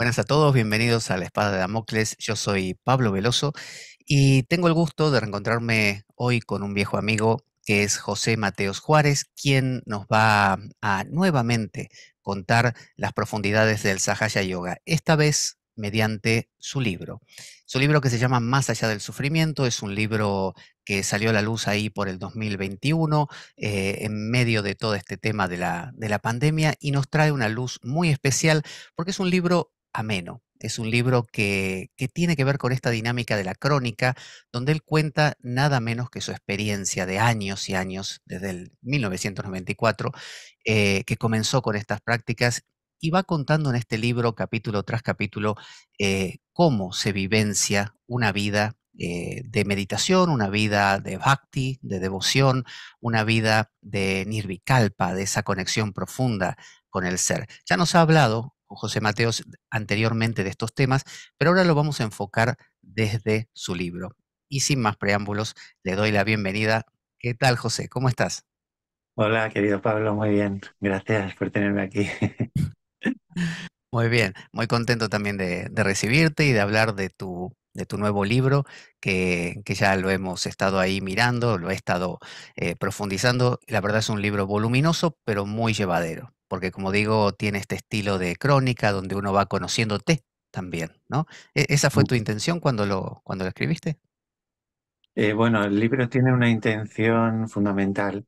Buenas a todos, bienvenidos a La Espada de Damocles. Yo soy Pablo Veloso y tengo el gusto de reencontrarme hoy con un viejo amigo que es José Mateos Juárez, quien nos va a nuevamente contar las profundidades del Sahaja Yoga, esta vez mediante su libro. Su libro que se llama Más allá del sufrimiento es un libro que salió a la luz ahí por el 2021, eh, en medio de todo este tema de la, de la pandemia, y nos trae una luz muy especial porque es un libro ameno. Es un libro que, tiene que ver con esta dinámica de la crónica, donde él cuenta nada menos que su experiencia de años y años, desde el 1994, eh, que comenzó con estas prácticas y va contando en este libro, capítulo tras capítulo, eh, cómo se vivencia una vida eh, de meditación, una vida de bhakti, de devoción, una vida de nirvikalpa, de esa conexión profunda con el ser. Ya nos ha hablado José Mateos anteriormente de estos temas, pero ahora lo vamos a enfocar desde su libro. Y sin más preámbulos, le doy la bienvenida. ¿Qué tal, José? ¿Cómo estás? Hola, querido Pablo, muy bien. Gracias por tenerme aquí. Muy bien, muy contento también de, recibirte y de hablar de tu, de tu nuevo libro, que, ya lo hemos estado ahí mirando, lo he estado eh, profundizando. La verdad es un libro voluminoso, pero muy llevadero porque como digo, tiene este estilo de crónica donde uno va conociéndote también, ¿no? E, ¿Esa fue tu intención cuando lo, cuando lo escribiste? Eh, bueno, el libro tiene una intención fundamental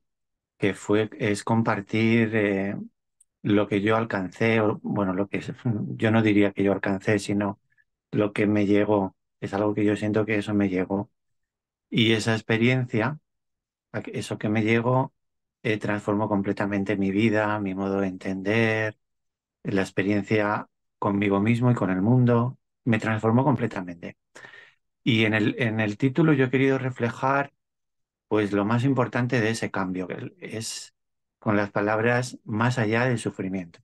que fue, es compartir eh, lo que yo alcancé, o, bueno, lo que yo no diría que yo alcancé, sino lo que me llegó. Es algo que yo siento que eso me llegó. Y esa experiencia, eso que me llegó, eh, transformó completamente mi vida, mi modo de entender, la experiencia conmigo mismo y con el mundo, me transformó completamente. Y en el, en el título yo he querido reflejar pues lo más importante de ese cambio, que es con las palabras más allá del sufrimiento.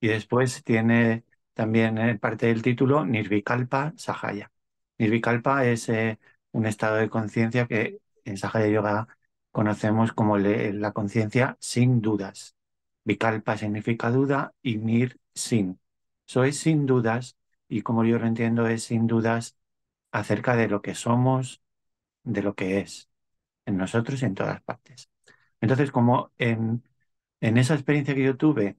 Y después tiene también eh, parte del título Nirvikalpa Sahaya. Nirvikalpa es eh, un estado de conciencia que en Sahaya Yoga conocemos como la conciencia sin dudas. Vikalpa significa duda y nir sin. Soy sin dudas y como yo lo entiendo es sin dudas acerca de lo que somos, de lo que es, en nosotros y en todas partes. Entonces, como en, en esa experiencia que yo tuve,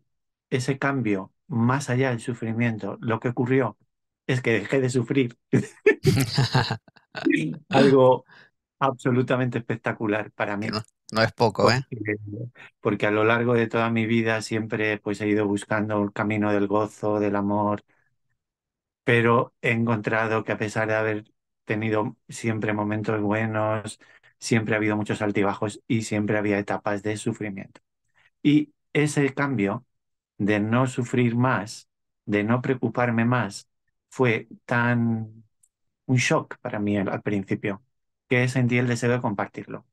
ese cambio más allá del sufrimiento, lo que ocurrió es que dejé de sufrir. algo, absolutamente espectacular para mí. No, es poco, ¿eh? Porque a lo largo de toda mi vida siempre pues, he ido buscando el camino del gozo, del amor, pero he encontrado que a pesar de haber tenido siempre momentos buenos, siempre ha habido muchos altibajos y siempre había etapas de sufrimiento. Y ese cambio de no sufrir más, de no preocuparme más, fue tan un shock para mí al principio que sentí el deseo de compartirlo.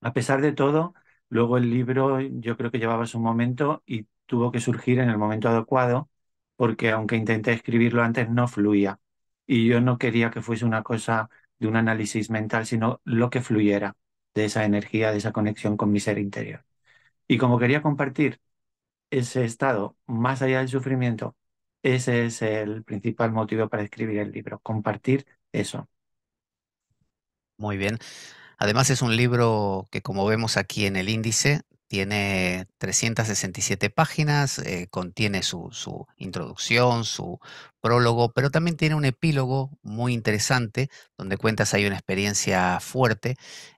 A pesar de todo, luego el libro yo creo que llevaba su momento y tuvo que surgir en el momento adecuado, porque aunque intenté escribirlo antes no fluía. Y yo no quería que fuese una cosa de un análisis mental, sino lo que fluyera de esa energía, de esa conexión con mi ser interior. Y como quería compartir ese estado más allá del sufrimiento, ese es el principal motivo para escribir el libro, compartir eso, muy bien. Además es un libro que como vemos aquí en el índice tiene 367 páginas, eh, contiene su, introducción, su prólogo, pero también tiene un epílogo muy interesante donde cuentas hay una experiencia fuerte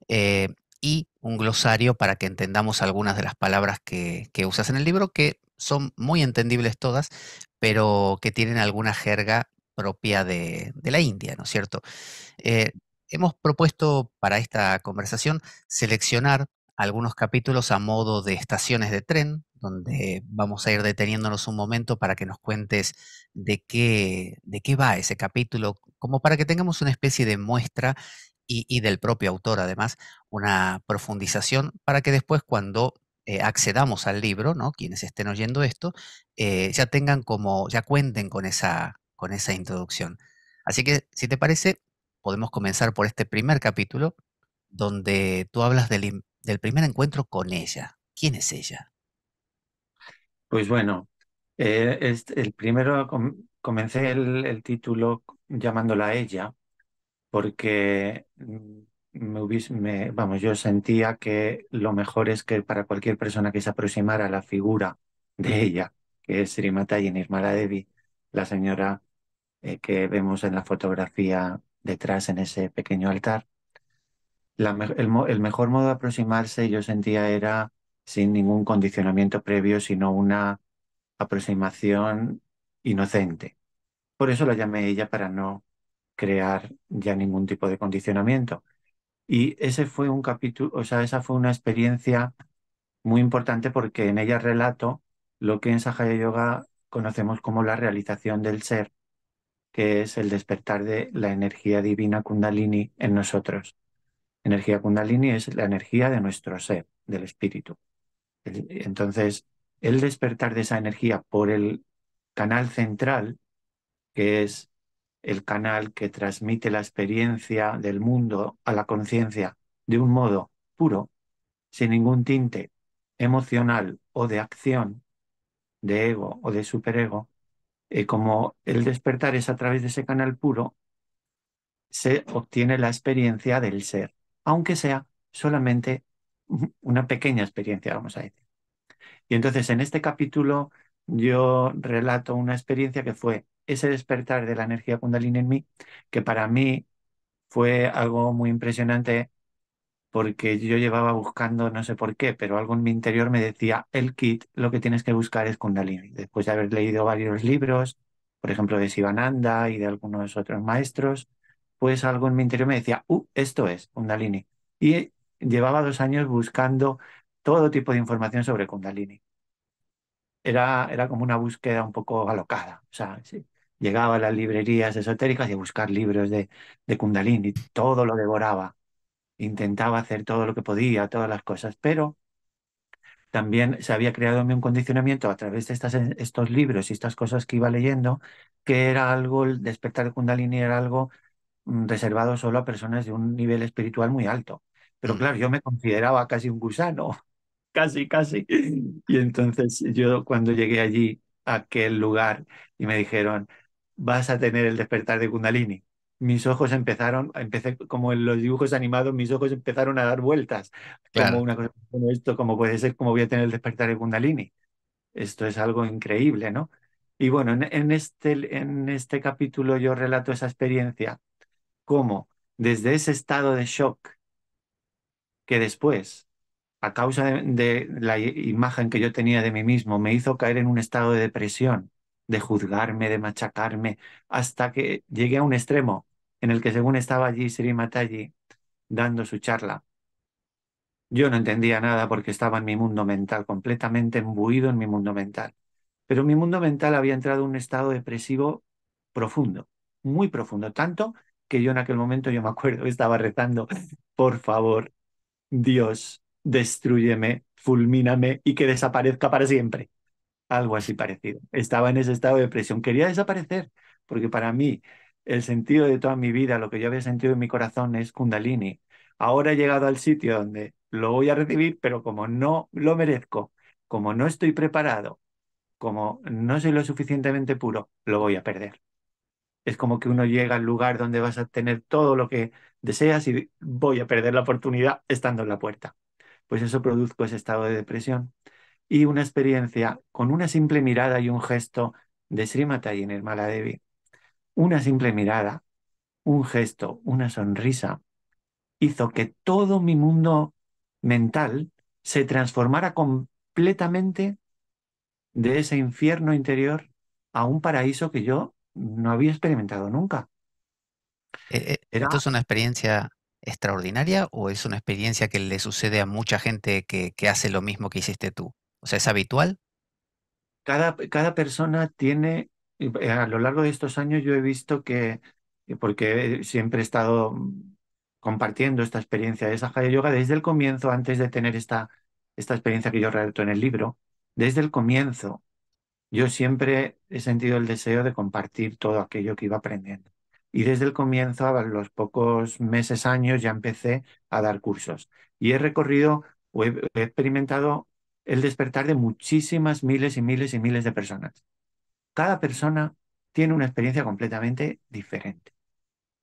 eh, y un glosario para que entendamos algunas de las palabras que, usas en el libro que son muy entendibles todas, pero que tienen alguna jerga propia de, la India, ¿no es cierto? Eh, hemos propuesto para esta conversación seleccionar algunos capítulos a modo de estaciones de tren, donde vamos a ir deteniéndonos un momento para que nos cuentes de qué, de qué va ese capítulo, como para que tengamos una especie de muestra y, del propio autor, además, una profundización para que después cuando eh, accedamos al libro, ¿no? quienes estén oyendo esto, eh, ya tengan como, ya cuenten con esa, con esa introducción. Así que, si te parece, podemos comenzar por este primer capítulo, donde tú hablas del, primer encuentro con ella. ¿Quién es ella? Pues bueno, eh, el primero comencé el, título llamándola ella, porque mm, me, vamos, yo sentía que lo mejor es que para cualquier persona que se aproximara a la figura de ella, que es Srimata Yenirmala Devi, la señora eh, que vemos en la fotografía detrás en ese pequeño altar. el, mejor modo de aproximarse yo sentía era sin ningún condicionamiento previo, sino una aproximación inocente. Por eso la llamé ella para no crear ya ningún tipo de condicionamiento. Y ese fue un capítulo, o sea, esa fue una experiencia muy importante porque en ella relato lo que en Sahaya Yoga conocemos como la realización del ser que es el despertar de la energía divina kundalini en nosotros. Energía kundalini es la energía de nuestro ser, del espíritu. Entonces, el despertar de esa energía por el canal central, que es el canal que transmite la experiencia del mundo a la conciencia de un modo puro, sin ningún tinte emocional o de acción, de ego o de superego, eh, como el despertar es a través de ese canal puro, se obtiene la experiencia del ser, aunque sea solamente una pequeña experiencia, vamos a decir. Y entonces en este capítulo yo relato una experiencia que fue ese despertar de la energía kundalini en mí, que para mí fue algo muy impresionante porque yo llevaba buscando no sé por qué, pero algo en mi interior me decía, el kit lo que tienes que buscar es Kundalini. Después de haber leído varios libros, por ejemplo, de Sivananda y de algunos otros maestros, pues algo en mi interior me decía, uh, esto es Kundalini. Y llevaba dos años buscando todo tipo de información sobre Kundalini. Era, era como una búsqueda un poco alocada. O sea, llegaba a las librerías esotéricas y a buscar libros de, de Kundalini, todo lo devoraba intentaba hacer todo lo que podía, todas las cosas, pero también se había creado en mí un condicionamiento a través de estas, estos libros y estas cosas que iba leyendo, que era algo, el despertar de Kundalini era algo mm, reservado solo a personas de un nivel espiritual muy alto. Pero mm. claro, yo me consideraba casi un gusano, casi, casi. Y entonces yo cuando llegué allí, a aquel lugar, y me dijeron, vas a tener el despertar de Kundalini, mis ojos empezaron, empecé como en los dibujos animados, mis ojos empezaron a dar vueltas, claro. como como esto, como puede ser, como voy a tener el despertar de Kundalini. Esto es algo increíble, ¿no? Y bueno, en, este, en este capítulo yo relato esa experiencia, ¿Cómo? desde ese estado de shock, que después, a causa de, de la imagen que yo tenía de mí mismo, me hizo caer en un estado de depresión, de juzgarme, de machacarme, hasta que llegué a un extremo en el que según estaba allí Sri Mataji dando su charla. Yo no entendía nada porque estaba en mi mundo mental, completamente embuido en mi mundo mental. Pero mi mundo mental había entrado en un estado depresivo profundo, muy profundo, tanto que yo en aquel momento, yo me acuerdo, estaba rezando, por favor, Dios, destruyeme, fulmíname y que desaparezca para siempre. Algo así parecido. Estaba en ese estado de depresión. Quería desaparecer, porque para mí el sentido de toda mi vida, lo que yo había sentido en mi corazón es Kundalini. Ahora he llegado al sitio donde lo voy a recibir, pero como no lo merezco, como no estoy preparado, como no soy lo suficientemente puro, lo voy a perder. Es como que uno llega al lugar donde vas a tener todo lo que deseas y voy a perder la oportunidad estando en la puerta. Pues eso produzco ese estado de depresión y una experiencia con una simple mirada y un gesto de y en el una simple mirada, un gesto, una sonrisa, hizo que todo mi mundo mental se transformara completamente de ese infierno interior a un paraíso que yo no había experimentado nunca. Eh, eh, ¿Esto es una experiencia extraordinaria o es una experiencia que le sucede a mucha gente que, hace lo mismo que hiciste tú? O sea, ¿es habitual? Cada, cada persona tiene eh, a lo largo de estos años yo he visto que, eh, porque siempre he estado mm, compartiendo esta experiencia de Sahaja Yoga desde el comienzo, antes de tener esta, esta experiencia que yo relato en el libro, desde el comienzo yo siempre he sentido el deseo de compartir todo aquello que iba aprendiendo. Y desde el comienzo, a los pocos meses, años, ya empecé a dar cursos. Y he recorrido he experimentado el despertar de muchísimas miles y miles y miles de personas cada persona tiene una experiencia completamente diferente.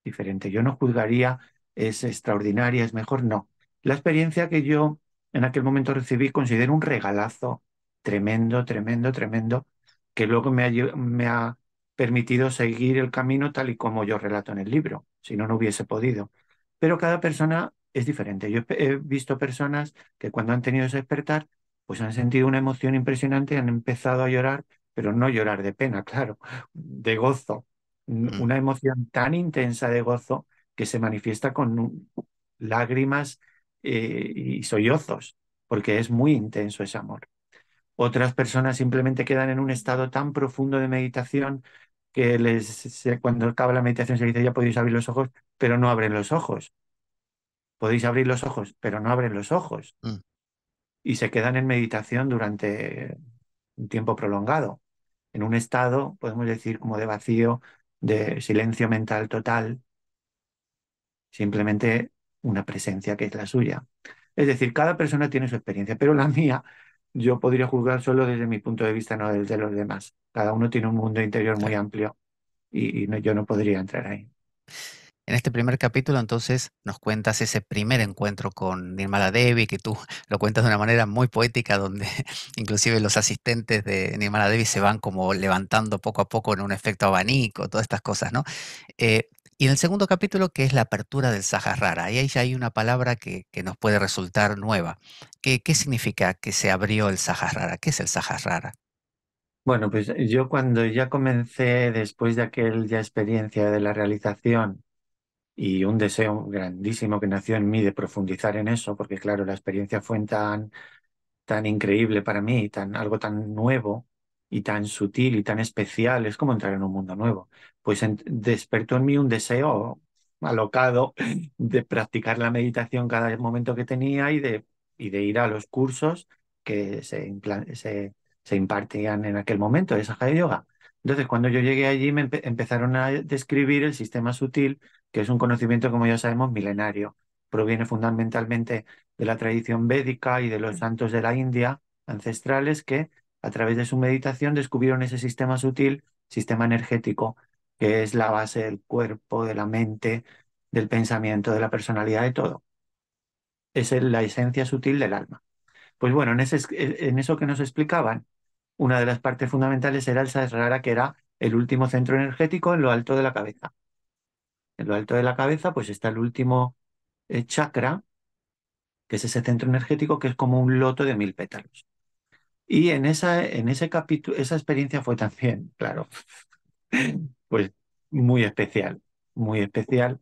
Diferente. Yo no juzgaría es extraordinaria, es mejor, no. La experiencia que yo en aquel momento recibí considero un regalazo tremendo, tremendo, tremendo, que luego me ha, me ha permitido seguir el camino tal y como yo relato en el libro, si no, no hubiese podido. Pero cada persona es diferente. Yo he visto personas que cuando han tenido ese despertar, pues han sentido una emoción impresionante, han empezado a llorar pero no llorar de pena, claro, de gozo, mm. una emoción tan intensa de gozo que se manifiesta con lágrimas eh, y sollozos, porque es muy intenso ese amor. Otras personas simplemente quedan en un estado tan profundo de meditación que les, cuando acaba la meditación se dice ya podéis abrir los ojos, pero no abren los ojos. Podéis abrir los ojos, pero no abren los ojos. Mm. Y se quedan en meditación durante un tiempo prolongado, en un estado, podemos decir, como de vacío, de silencio mental total, simplemente una presencia que es la suya. Es decir, cada persona tiene su experiencia, pero la mía yo podría juzgar solo desde mi punto de vista, no desde los demás. Cada uno tiene un mundo interior muy amplio y, yo no podría entrar ahí. En este primer capítulo, entonces, nos cuentas ese primer encuentro con Nirmala Devi, que tú lo cuentas de una manera muy poética, donde inclusive los asistentes de Nirmala Devi se van como levantando poco a poco en un efecto abanico, todas estas cosas, ¿no? Eh, y en el segundo capítulo, que es la apertura del rara, ahí ya hay una palabra que, nos puede resultar nueva. ¿Qué, significa que se abrió el rara, ¿Qué es el rara? Bueno, pues yo cuando ya comencé, después de aquella experiencia de la realización y un deseo grandísimo que nació en mí de profundizar en eso, porque claro, la experiencia fue tan, tan increíble para mí, tan, algo tan nuevo y tan sutil y tan especial, es como entrar en un mundo nuevo. Pues despertó en mí un deseo alocado de practicar la meditación cada momento que tenía y de, y de ir a los cursos que se, se, se impartían en aquel momento de Sahaja Yoga. Entonces, cuando yo llegué allí, me empezaron a describir el sistema sutil, que es un conocimiento, como ya sabemos, milenario. Proviene fundamentalmente de la tradición védica y de los mm. santos de la India ancestrales que, a través de su meditación, descubrieron ese sistema sutil, sistema energético, que es la base del cuerpo, de la mente, del pensamiento, de la personalidad, de todo. Es la esencia sutil del alma. Pues bueno, en e, eso que nos explicaban, una de las partes fundamentales era el Sahasrara, que era el último centro energético en lo alto de la cabeza. En lo alto de la cabeza, pues está el último eh, chakra, que es ese centro energético que es como un loto de mil pétalos. Y en, esa, en ese capítulo, esa experiencia fue también, claro, pues muy especial, muy especial.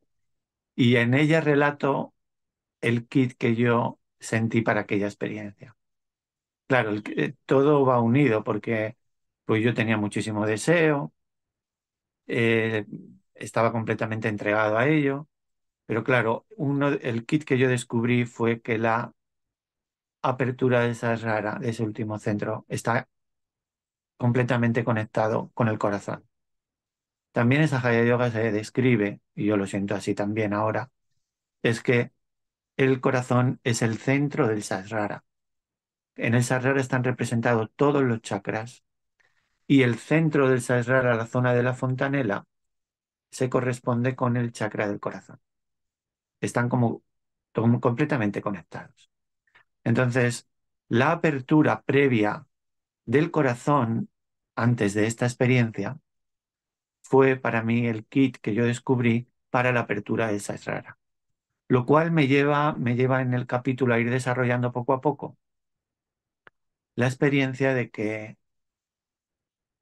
Y en ella relato el kit que yo sentí para aquella experiencia. Claro, todo va unido porque pues yo tenía muchísimo deseo, eh, estaba completamente entregado a ello, pero claro, uno, el kit que yo descubrí fue que la apertura de esa rara, de ese último centro, está completamente conectado con el corazón. También esa Haya Yoga se describe, y yo lo siento así también ahora, es que el corazón es el centro del Sasrara. En el Sahara están representados todos los chakras y el centro del Sahara, la zona de la fontanela, se corresponde con el chakra del corazón. Están como, completamente conectados. Entonces, la apertura previa del corazón antes de esta experiencia fue para mí el kit que yo descubrí para la apertura del Sahara. lo cual me lleva, me lleva en el capítulo a ir desarrollando poco a poco la experiencia de que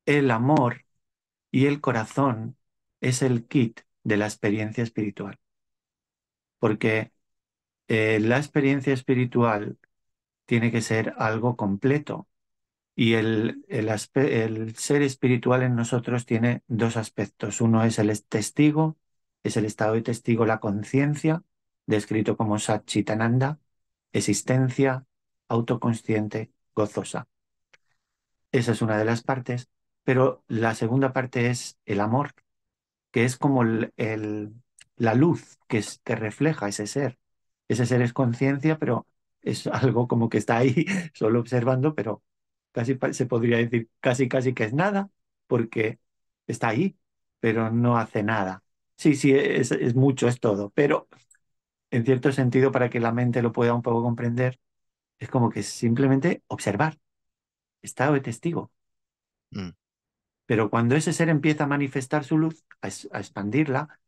el amor y el corazón es el kit de la experiencia espiritual. Porque eh, la experiencia espiritual tiene que ser algo completo y el, el, el, ser espiritual en nosotros tiene dos aspectos. Uno es el testigo, es el estado de testigo, la conciencia, descrito como Satchitananda, existencia, autoconsciente gozosa. Esa es una de las partes, pero la segunda parte es el amor, que es como el, la luz que, te refleja ese ser. Ese ser es conciencia, pero es algo como que está ahí solo observando, pero casi se podría decir casi casi que es nada, porque está ahí, pero no hace nada. Sí, sí, es mucho, es todo, pero en cierto sentido, para que la mente lo pueda un poco comprender, es como que simplemente observar, estado de testigo. Mm. Pero cuando ese ser empieza a manifestar su luz, a, a, expandirla,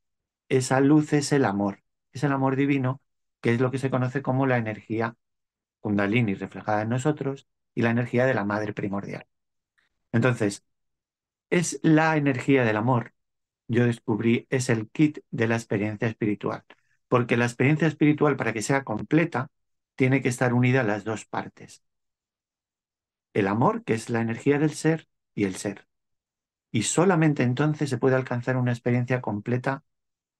esa luz es el amor, es el amor divino, que es lo que se conoce como la energía kundalini reflejada en nosotros y la energía de la madre primordial. Entonces, es la energía del amor. Yo descubrí, es el kit de la experiencia espiritual, porque la experiencia espiritual, para que sea completa, tiene que estar unida las dos partes. El amor, que es la energía del ser, y el ser. Y solamente entonces se puede alcanzar una experiencia completa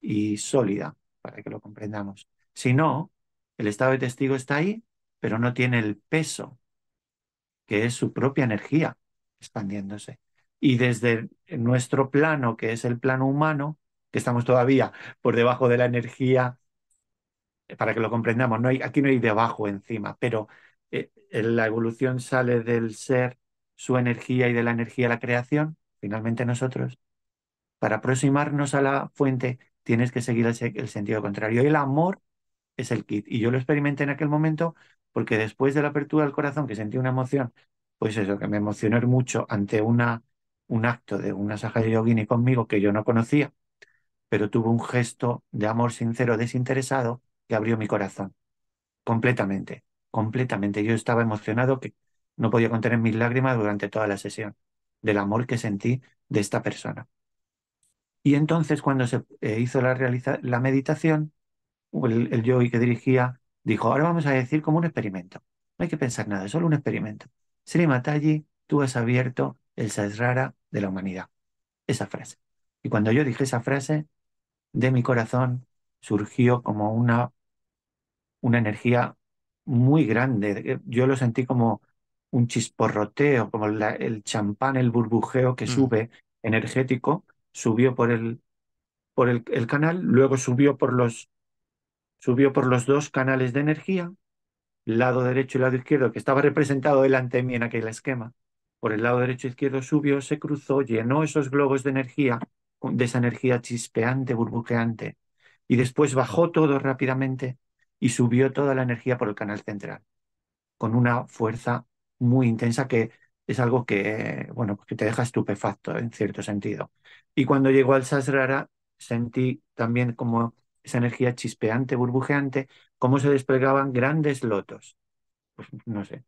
y sólida, para que lo comprendamos. Si no, el estado de testigo está ahí, pero no tiene el peso, que es su propia energía expandiéndose. Y desde nuestro plano, que es el plano humano, que estamos todavía por debajo de la energía para que lo comprendamos, no hay, aquí no hay debajo encima, pero eh, la evolución sale del ser, su energía y de la energía la creación, finalmente nosotros. Para aproximarnos a la fuente tienes que seguir el, sentido contrario. Y el amor es el kit. Y yo lo experimenté en aquel momento porque después de la apertura del corazón, que sentí una emoción, pues eso, que me emocioné mucho ante una, un acto de una sahaja yogini conmigo que yo no conocía, pero tuvo un gesto de amor sincero, desinteresado, que abrió mi corazón, completamente, completamente. Yo estaba emocionado que no podía contener mis lágrimas durante toda la sesión, del amor que sentí de esta persona. Y entonces cuando se eh, hizo la, la meditación, el, el yo que dirigía dijo, ahora vamos a decir como un experimento. No hay que pensar nada, es solo un experimento. Sri Mataji, tú has abierto el sasrara de la humanidad. Esa frase. Y cuando yo dije esa frase, de mi corazón surgió como una una energía muy grande. Yo lo sentí como un chisporroteo, como el champán, el burbujeo que mm. sube energético, subió por el por el, canal, luego subió por los subió por los dos canales de energía, lado derecho y lado izquierdo, que estaba representado delante de mí en aquel esquema. Por el lado derecho e izquierdo subió, se cruzó, llenó esos globos de energía, de esa energía chispeante, burbujeante, y después bajó todo rápidamente y subió toda la energía por el canal central, con una fuerza muy intensa que es algo que, bueno, pues que te deja estupefacto en cierto sentido. Y cuando llegó al Sasrara, sentí también como esa energía chispeante, burbujeante, como se desplegaban grandes lotos, pues, no sé,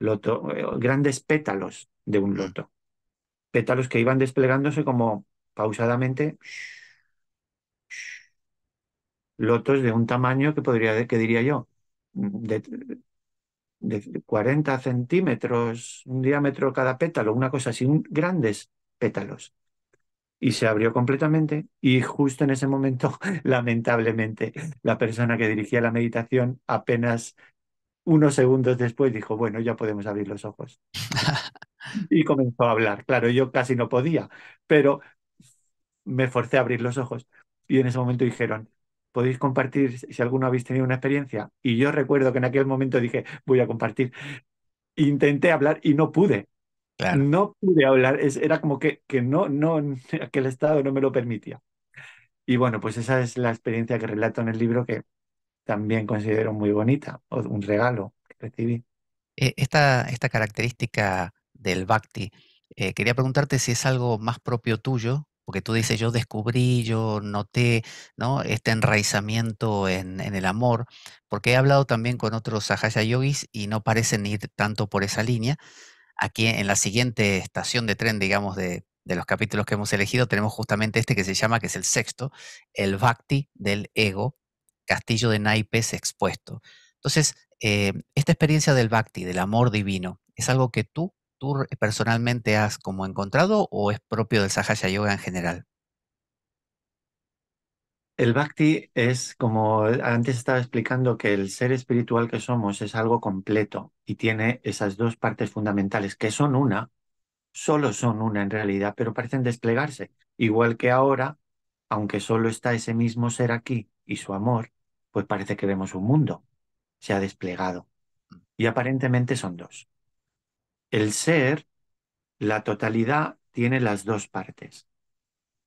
loto, eh, grandes pétalos de un mm. loto, pétalos que iban desplegándose como pausadamente lotos de un tamaño que podría, que diría yo, de, 40 centímetros, un diámetro cada pétalo, una cosa así, grandes pétalos. Y se abrió completamente y justo en ese momento, lamentablemente, la persona que dirigía la meditación apenas unos segundos después dijo, bueno, ya podemos abrir los ojos. y comenzó a hablar. Claro, yo casi no podía, pero me forcé a abrir los ojos. Y en ese momento dijeron, podéis compartir si alguno habéis tenido una experiencia. Y yo recuerdo que en aquel momento dije, voy a compartir. Intenté hablar y no pude. No pude hablar, es, era como que, que no, no, Estado no me lo permitía. Y bueno, pues esa es la experiencia que relato en el libro que también considero muy bonita, un regalo que recibí. Eh, esta, esta característica del Bhakti, eh, quería preguntarte si es algo más propio tuyo porque tú dices, yo descubrí, yo noté, ¿no? Este enraizamiento en, el amor, porque he hablado también con otros Sahaja Yogis y no parecen ir tanto por esa línea. Aquí en la siguiente estación de tren, digamos, de, los capítulos que hemos elegido, tenemos justamente este que se llama, que es el sexto, el Bhakti del Ego, Castillo de Naipes expuesto. Entonces, eh, esta experiencia del Bhakti, del amor divino, es algo que tú tú personalmente has como encontrado o es propio del Sahasha Yoga en general? El bhakti es, como eh, antes estaba explicando, que el ser espiritual que somos es algo completo y tiene esas dos partes fundamentales, que son una, solo son una en realidad, pero parecen desplegarse. Igual que ahora, aunque solo está ese mismo ser aquí y su amor, pues parece que vemos un mundo, se ha desplegado. Mm. Y aparentemente son dos el ser, la totalidad, tiene las dos partes.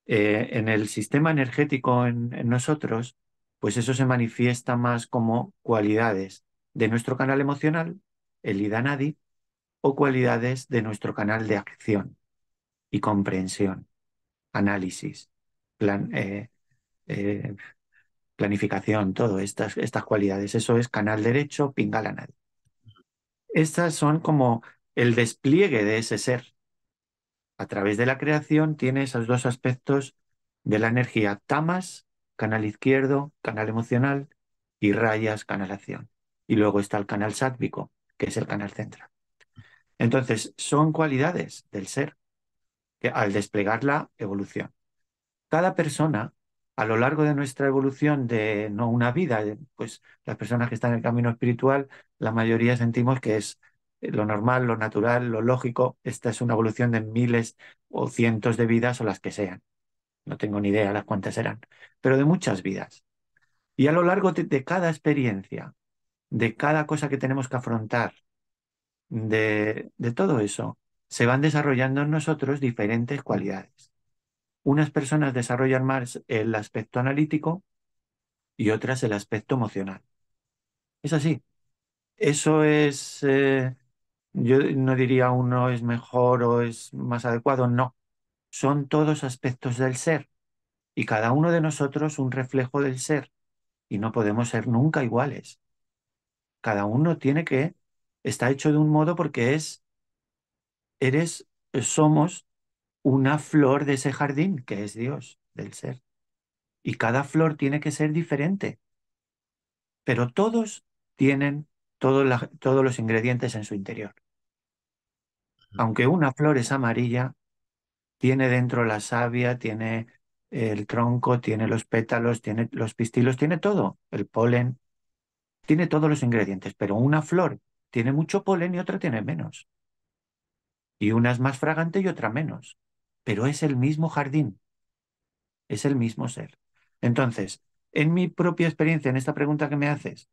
Eh, en el sistema energético en, nosotros, pues eso se manifiesta más como cualidades de nuestro canal emocional, el Idanadi, o cualidades de nuestro canal de acción y comprensión, análisis, eh, eh, planificación, todas estas, estas cualidades. Eso es canal derecho, pingala nadie. Estas son como el despliegue de ese ser. A través de la creación tiene esos dos aspectos de la energía, tamas, canal izquierdo, canal emocional, y rayas, canalación. Y luego está el canal sádvico, que es el canal central. Entonces, son cualidades del ser que al desplegar la evolución. Cada persona, a lo largo de nuestra evolución de no una vida, pues las personas que están en el camino espiritual, la mayoría sentimos que es eh, lo normal, lo natural, lo lógico, esta es una evolución de miles o cientos de vidas o las que sean. No tengo ni idea las cuántas serán, pero de muchas vidas. Y a lo largo de, cada experiencia, de cada cosa que tenemos que afrontar, de, todo eso, se van desarrollando en nosotros diferentes cualidades. Unas personas desarrollan más el aspecto analítico y otras el aspecto emocional. Es así. Eso es eh, yo no diría uno es mejor o es más adecuado, no. Son todos aspectos del ser y cada uno de nosotros un reflejo del ser y no podemos ser nunca iguales. Cada uno tiene que, está hecho de un modo porque es, eres, somos una flor de ese jardín que es Dios del ser. Y cada flor tiene que ser diferente. Pero todos tienen todos los ingredientes en su interior. Aunque una flor es amarilla, tiene dentro la savia, tiene el tronco, tiene los pétalos, tiene los pistilos, tiene todo, el polen, tiene todos los ingredientes, pero una flor tiene mucho polen y otra tiene menos. Y una es más fragante y otra menos, pero es el mismo jardín, es el mismo ser. Entonces, en mi propia experiencia, en esta pregunta que me haces,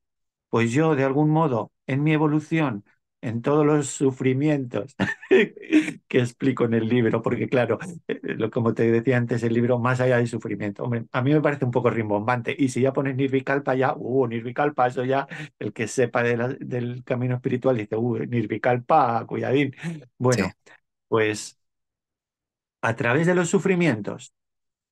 pues yo de algún modo en mi evolución, en todos los sufrimientos que explico en el libro, porque claro, eh, eh, como te decía antes, el libro más allá del sufrimiento. a mí me parece un poco rimbombante. Y si ya pones Nirvikalpa, ya, uh, Nirvikalpa, eso ya, el que sepa del camino espiritual dice, uh, Nirvikalpa, cuyadín. Bueno, pues a través de los sufrimientos,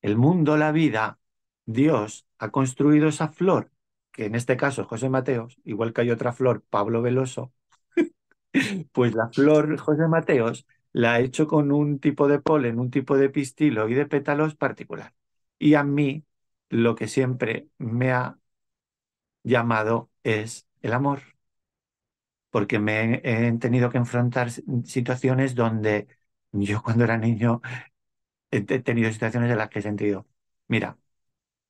el mundo, la vida, Dios ha construido esa flor que en este caso José Mateos, igual que hay otra flor, Pablo Veloso, pues la flor José Mateos la ha hecho con un tipo de polen, un tipo de pistilo y de pétalos particular. Y a mí lo que siempre me ha llamado es el amor, porque me he, he tenido que enfrentar situaciones donde yo cuando era niño he tenido situaciones en las que he sentido, mira,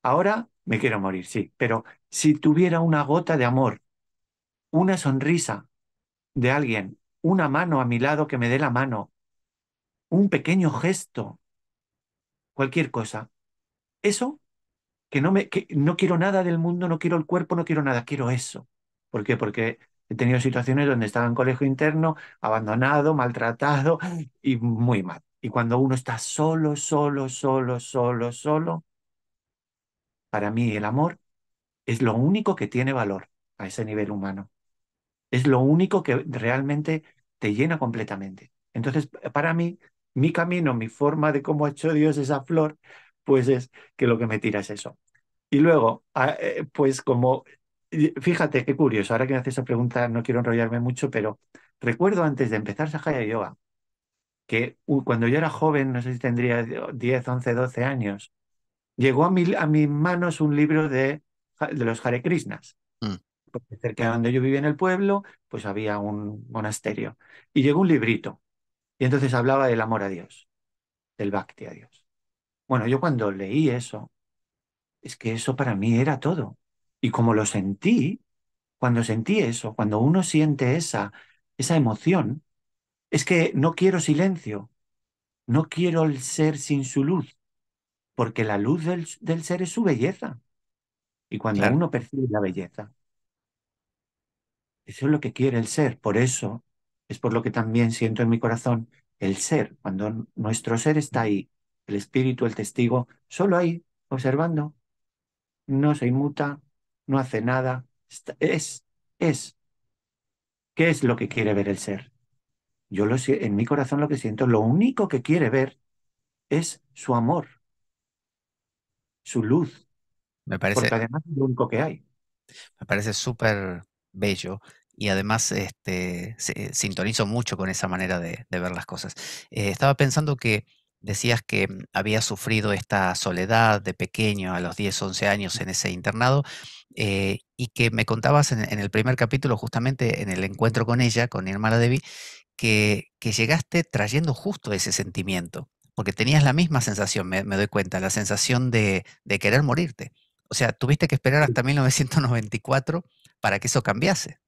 ahora me quiero morir, sí, pero si tuviera una gota de amor, una sonrisa de alguien, una mano a mi lado que me dé la mano, un pequeño gesto, cualquier cosa, eso que no me que no quiero nada del mundo, no quiero el cuerpo, no quiero nada, quiero eso. ¿Por qué? Porque he tenido situaciones donde estaba en colegio interno, abandonado, maltratado y muy mal. Y cuando uno está solo, solo, solo, solo, solo, para mí el amor es lo único que tiene valor a ese nivel humano. Es lo único que realmente te llena completamente. Entonces, para mí, mi camino, mi forma de cómo ha hecho Dios esa flor, pues es que lo que me tira es eso. Y luego, ah, eh, pues como, fíjate qué curioso, ahora que me haces esa pregunta no quiero enrollarme mucho, pero recuerdo antes de empezar Sahaya Yoga, que cuando yo era joven, no sé si tendría 10, 11, 12 años, llegó a, mi, mis manos un libro de, los Hare Krishnas. Mm. Porque cerca de donde yo vivía en el pueblo, pues había un monasterio. Y llegó un librito. Y entonces hablaba del amor a Dios, del bhakti a Dios. Bueno, yo cuando leí eso, es que eso para mí era todo. Y como lo sentí, cuando sentí eso, cuando uno siente esa, esa emoción, es que no quiero silencio, no quiero el ser sin su luz, porque la luz del, ser es su belleza. Y cuando uno percibe la belleza, eso es lo que quiere el ser. Por eso es por lo que también siento en mi corazón el ser. Cuando nuestro ser está ahí, el espíritu, el testigo, solo ahí, observando, no se inmuta, no hace nada, es, es. ¿Qué es lo que quiere ver el ser? Yo lo, en mi corazón lo que siento, lo único que quiere ver es su amor su luz. Me parece. Porque además es lo único que hay. Me parece súper bello y además este, se, eh, sintonizo mucho con esa manera de, ver las cosas. Eh, estaba pensando que decías que mm, había sufrido esta soledad de pequeño a los 10, 11 años en ese internado eh, y que me contabas en, el primer capítulo, justamente en el encuentro con ella, con Irma Devi, que, que llegaste trayendo justo ese sentimiento porque tenías la misma sensación, me, doy cuenta, la sensación de, querer morirte. O sea, tuviste que esperar hasta 1994 para que eso cambiase.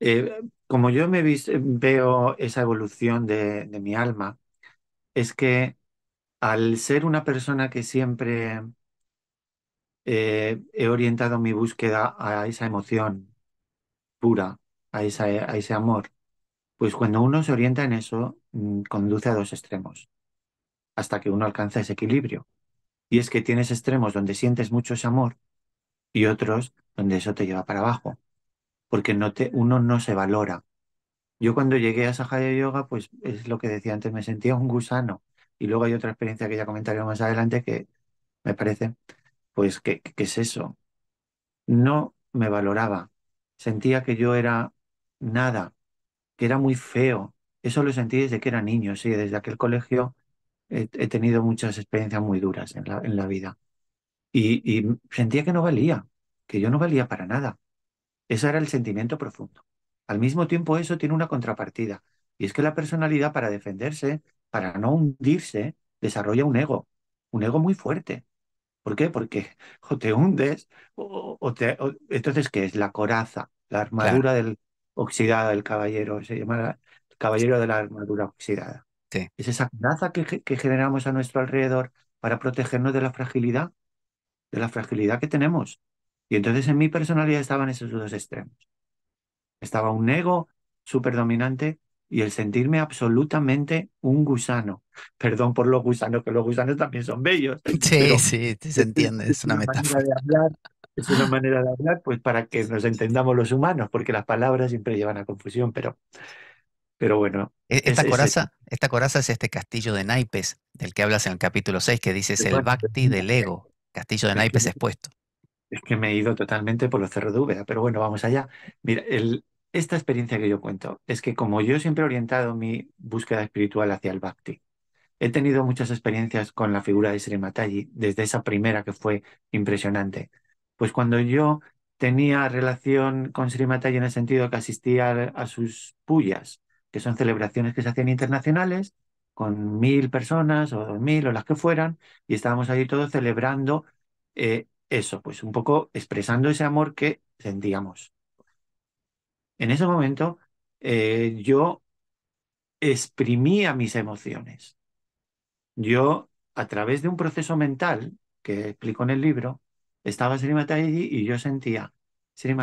Eh, como yo me veo esa evolución de, mi alma, es que al ser una persona que siempre eh, he orientado mi búsqueda a esa emoción pura, a ese amor, pues cuando uno se orienta en eso, mm, conduce a dos extremos hasta que uno alcanza ese equilibrio. Y es que tienes extremos donde sientes mucho ese amor y otros donde eso te lleva para abajo, porque no te, uno no se valora. Yo cuando llegué a Sahaja Yoga, pues es lo que decía antes, me sentía un gusano. Y luego hay otra experiencia que ya comentaré más adelante que me parece, pues que, que es eso. No me valoraba, sentía que yo era nada, que era muy feo. Eso lo sentí desde que era niño, sí, desde aquel colegio he, tenido muchas experiencias muy duras en la, vida. Y, sentía que no valía, que yo no valía para nada. Ese era el sentimiento profundo. Al mismo tiempo eso tiene una contrapartida. Y es que la personalidad para defenderse, para no hundirse, desarrolla un ego, un ego muy fuerte. ¿Por qué? Porque o te hundes o, te... entonces, ¿qué es? La coraza, la armadura del oxidada del caballero, se llama el caballero de la armadura oxidada. Es esa coraza que, que generamos a nuestro alrededor para protegernos de la fragilidad, de la fragilidad que tenemos. Y entonces en mi personalidad estaban esos dos extremos. Estaba un ego súper dominante y el sentirme absolutamente un gusano. Perdón por los gusanos, que los gusanos también son bellos. Sí, sí, se entiende, es, una, metáfora. De hablar, es una manera de hablar, pues para que nos entendamos los humanos, porque las palabras siempre llevan a confusión, pero pero bueno. E-, esta, coraza, es, esta coraza es este castillo de naipes del que hablas en el capítulo 6, que dices el Bhakti del ego, castillo de naipes expuesto. Es que me he ido totalmente por los cerros de Úbeda, pero bueno, vamos allá. Mira, esta experiencia que yo cuento es que como yo siempre he orientado mi búsqueda espiritual hacia el Bhakti, he tenido muchas experiencias con la figura de Mataji desde esa primera que fue impresionante. Pues cuando yo tenía relación con Mataji en el sentido que asistía a, a sus puyas, que son celebraciones que se hacían internacionales con mil personas o dos mil o las que fueran, y estábamos ahí todos celebrando eh, eso, pues un poco expresando ese amor que sentíamos. En ese momento eh, yo exprimía mis emociones. Yo, a través de un proceso mental que explico en el libro, estaba Sri Matayi y yo sentía, Sri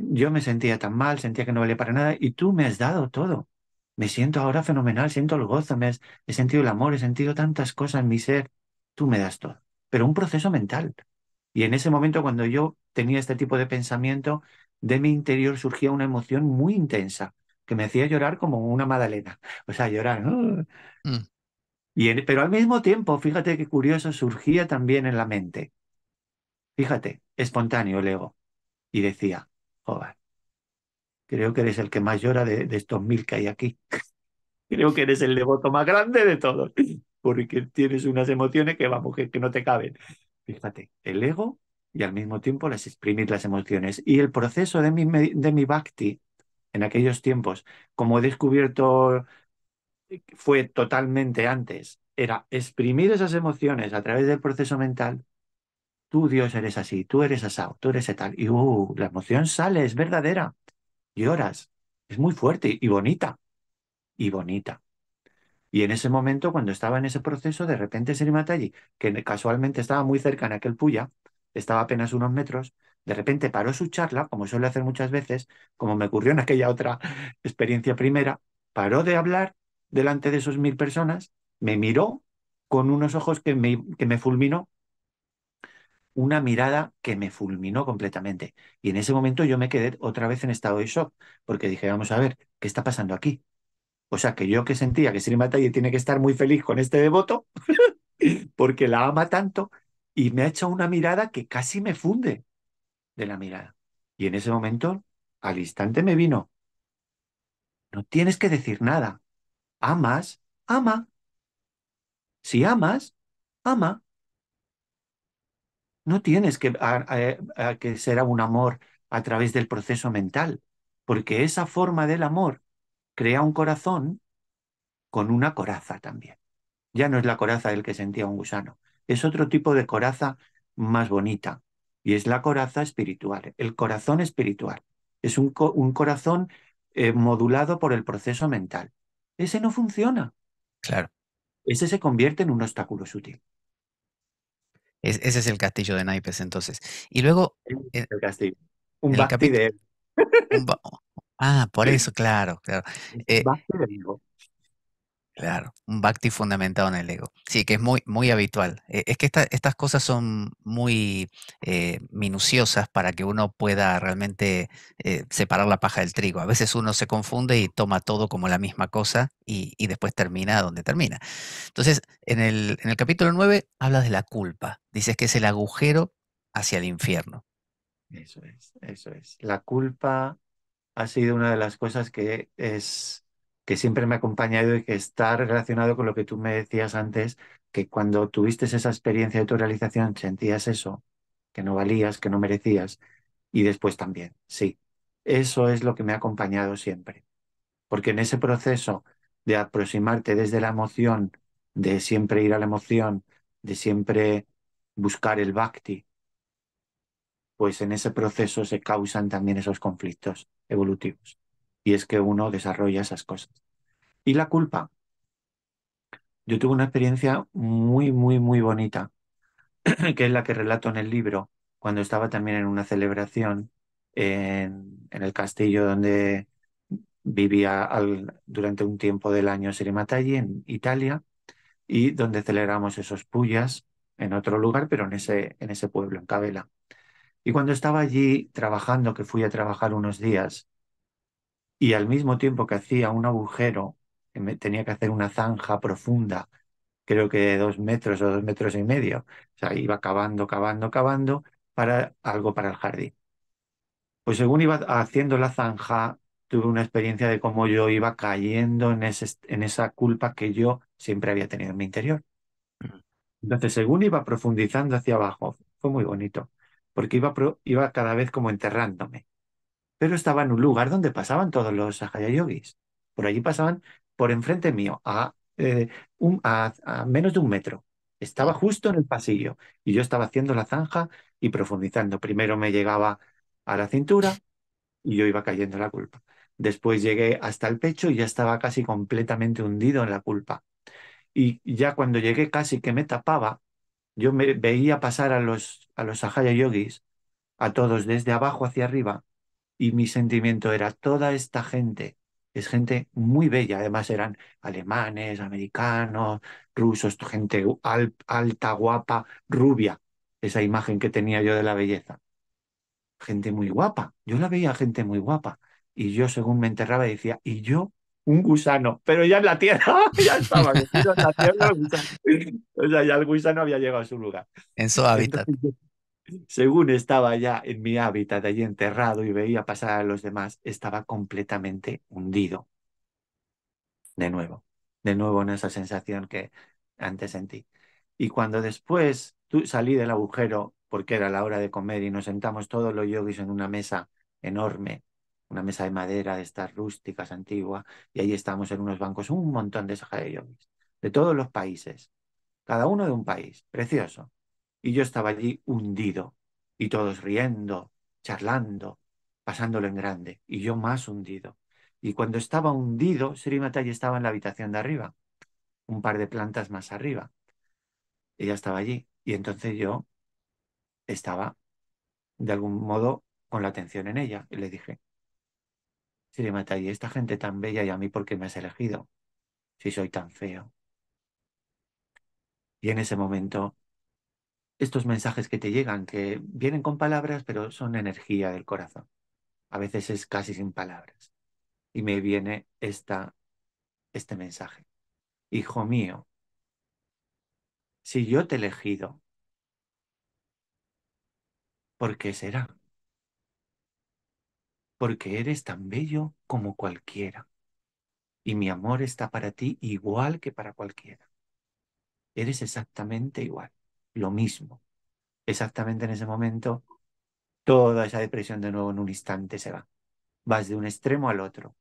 yo me sentía tan mal, sentía que no valía para nada y tú me has dado todo. Me siento ahora fenomenal, siento el gozo, he sentido el amor, he sentido tantas cosas en mi ser, tú me das todo. Pero un proceso mental. Y en ese momento cuando yo tenía este tipo de pensamiento, de mi interior surgía una emoción muy intensa que me hacía llorar como una madalena. o sea, llorar. Mm. pero al mismo tiempo, fíjate qué curioso, surgía también en la mente. Fíjate, espontáneo el Y decía, creo que eres el que más llora de, estos mil que hay aquí. creo que eres el devoto más grande de todos, porque tienes unas emociones que, vamos, que, no te caben. Fíjate, el ego y al mismo tiempo las exprimir las emociones. Y el proceso de mi, de mi bhakti en aquellos tiempos, como he descubierto, eh, fue totalmente antes, era exprimir esas emociones a través del proceso mental tú Dios eres así, tú eres asado, tú eres tal. Y uh, la emoción sale, es verdadera. Lloras, es muy fuerte y bonita. Y bonita. Y en ese momento, cuando estaba en ese proceso, de repente Serimatayi, que casualmente estaba muy cerca en aquel puya, estaba apenas unos metros, de repente paró su charla, como suele hacer muchas veces, como me ocurrió en aquella otra experiencia primera, paró de hablar delante de esos mil personas, me miró con unos ojos que que me fulminó una mirada que me fulminó completamente. Y en ese momento yo me quedé otra vez en estado de shock, porque dije, vamos a ver, ¿qué está pasando aquí? O sea, que yo que sentía que Sri Mataji tiene que estar muy feliz con este devoto, porque la ama tanto, y me ha hecho una mirada que casi me funde de la mirada. Y en ese momento, al instante me vino, no tienes que decir nada. Amas, ama. Si amas, ama no tienes que, eh, que ser un amor a través del proceso mental, porque esa forma del amor crea un corazón con una coraza también. Ya no es la coraza del que sentía un gusano, es otro tipo de coraza más bonita y es la coraza espiritual, el corazón espiritual. Es un, corazón eh, modulado por el proceso mental. Ese no funciona. Claro. Ese se convierte en un obstáculo sutil ese es el castillo de naipes, entonces. Y luego. Eh, el, castillo. Un basti oh, ah, por eso, claro, claro. Eh, Claro, un bhakti fundamentado en el ego. Sí, que es muy, muy habitual. Eh, es que estas cosas son muy eh, minuciosas para que uno pueda realmente eh, separar la paja del trigo. A veces uno se confunde y toma todo como la misma cosa y, después termina donde termina. Entonces, en el, en el capítulo 9 hablas de la culpa. Dices que es el agujero hacia el infierno. Eso es, eso es. La culpa ha sido una de las cosas que es que siempre me ha acompañado y que está relacionado con lo que tú me decías antes, que cuando tuviste esa experiencia de tu realización sentías eso, que no valías, que no merecías, y después también, sí. Eso es lo que me ha acompañado siempre. Porque en ese proceso de aproximarte desde la emoción, de siempre ir a la emoción, de siempre buscar el bhakti, pues en ese proceso se causan también esos conflictos evolutivos y es que uno desarrolla esas cosas. Y la culpa. Yo tuve una experiencia muy, muy, muy bonita, que es la que relato en el libro, cuando estaba también en una celebración en, el castillo donde vivía durante un tiempo del año Serimatalli, en Italia, y donde celebramos esos puyas en otro lugar, pero en ese, en ese pueblo, en Cabela. Y cuando estaba allí trabajando, que fui a trabajar unos días y al mismo tiempo que hacía un agujero, tenía que hacer una zanja profunda, creo que de dos metros o dos metros y medio. O sea, iba cavando, cavando, cavando para algo para el jardín. Pues según iba haciendo la zanja, tuve una experiencia de cómo yo iba cayendo en, esa culpa que yo siempre había tenido en mi interior. Entonces, según iba profundizando hacia abajo, fue muy bonito, porque iba cada vez como enterrándome pero estaba en un lugar donde pasaban todos los Ajaya Yogis. Por allí pasaban por enfrente mío, eh, a, menos de un metro. Estaba justo en el pasillo y yo estaba haciendo la zanja y profundizando. Primero me llegaba a la cintura y yo iba cayendo en la culpa. Después llegué hasta el pecho y ya estaba casi completamente hundido en la culpa. Y ya cuando llegué casi que me tapaba, yo me veía pasar a los, a los Yogis, a todos desde abajo hacia arriba, y mi sentimiento era toda esta gente. Es gente muy bella, además eran alemanes, americanos, rusos, gente alta, guapa, rubia, esa imagen que tenía yo de la belleza. Gente muy guapa, yo la veía gente muy guapa. Y yo, según me enterraba, decía, ¿y yo un gusano, pero ya en la tierra, ya estaba el gusano. o sea, ya el gusano había llegado a su lugar. En su hábitat según estaba ya en mi hábitat allí enterrado y veía pasar a los demás, estaba completamente hundido. De nuevo, de nuevo en esa sensación que antes sentí. Y cuando después tú, salí del agujero, porque era la hora de comer, y nos sentamos todos los yogis en una mesa enorme, una mesa de madera de estas rústicas antiguas y ahí estamos en unos bancos, un montón de yoguis yogis, de todos los países, cada uno de un país, precioso y yo estaba allí hundido, y todos riendo, charlando, pasándolo en grande, y yo más hundido. Y cuando estaba hundido, Sri estaba en la habitación de arriba, un par de plantas más arriba. Ella estaba allí, y entonces yo estaba de algún modo con la atención en ella, y le dije, Sri esta gente tan bella y a mí, ¿por qué me has elegido? Si soy tan feo. Y en ese momento estos mensajes que te llegan, que vienen con palabras, pero son energía del corazón. A veces es casi sin palabras. Y me viene esta, este mensaje. Hijo mío, si yo te he elegido, ¿por qué será? Porque eres tan bello como cualquiera. Y mi amor está para ti igual que para cualquiera. Eres exactamente igual lo mismo. Exactamente en ese momento, toda esa depresión de nuevo en un instante se va. Vas de un extremo al otro.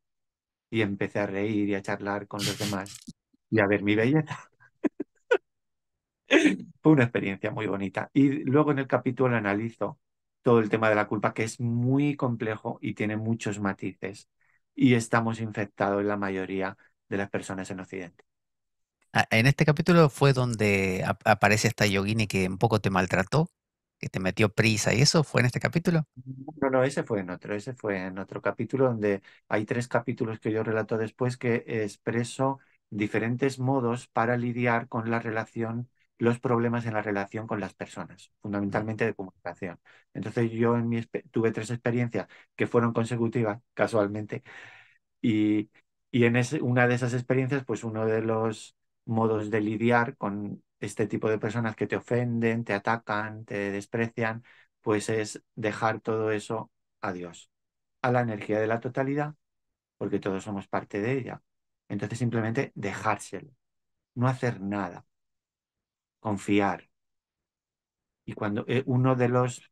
Y empecé a reír y a charlar con los demás y a ver mi belleza. Fue una experiencia muy bonita. Y luego en el capítulo analizo todo el tema de la culpa, que es muy complejo y tiene muchos matices. Y estamos infectados la mayoría de las personas en Occidente en este capítulo fue donde aparece esta yogini que un poco te maltrató, que te metió prisa, ¿y eso fue en este capítulo? No, no, ese fue en otro, ese fue en otro capítulo donde hay tres capítulos que yo relato después que expreso diferentes modos para lidiar con la relación, los problemas en la relación con las personas, fundamentalmente de comunicación. Entonces yo en mi, tuve tres experiencias que fueron consecutivas, casualmente, y, en una de esas experiencias, pues uno de los modos de lidiar con este tipo de personas que te ofenden, te atacan, te desprecian, pues es dejar todo eso a Dios, a la energía de la totalidad, porque todos somos parte de ella. Entonces simplemente dejárselo, no hacer nada, confiar. Y cuando eh, uno de los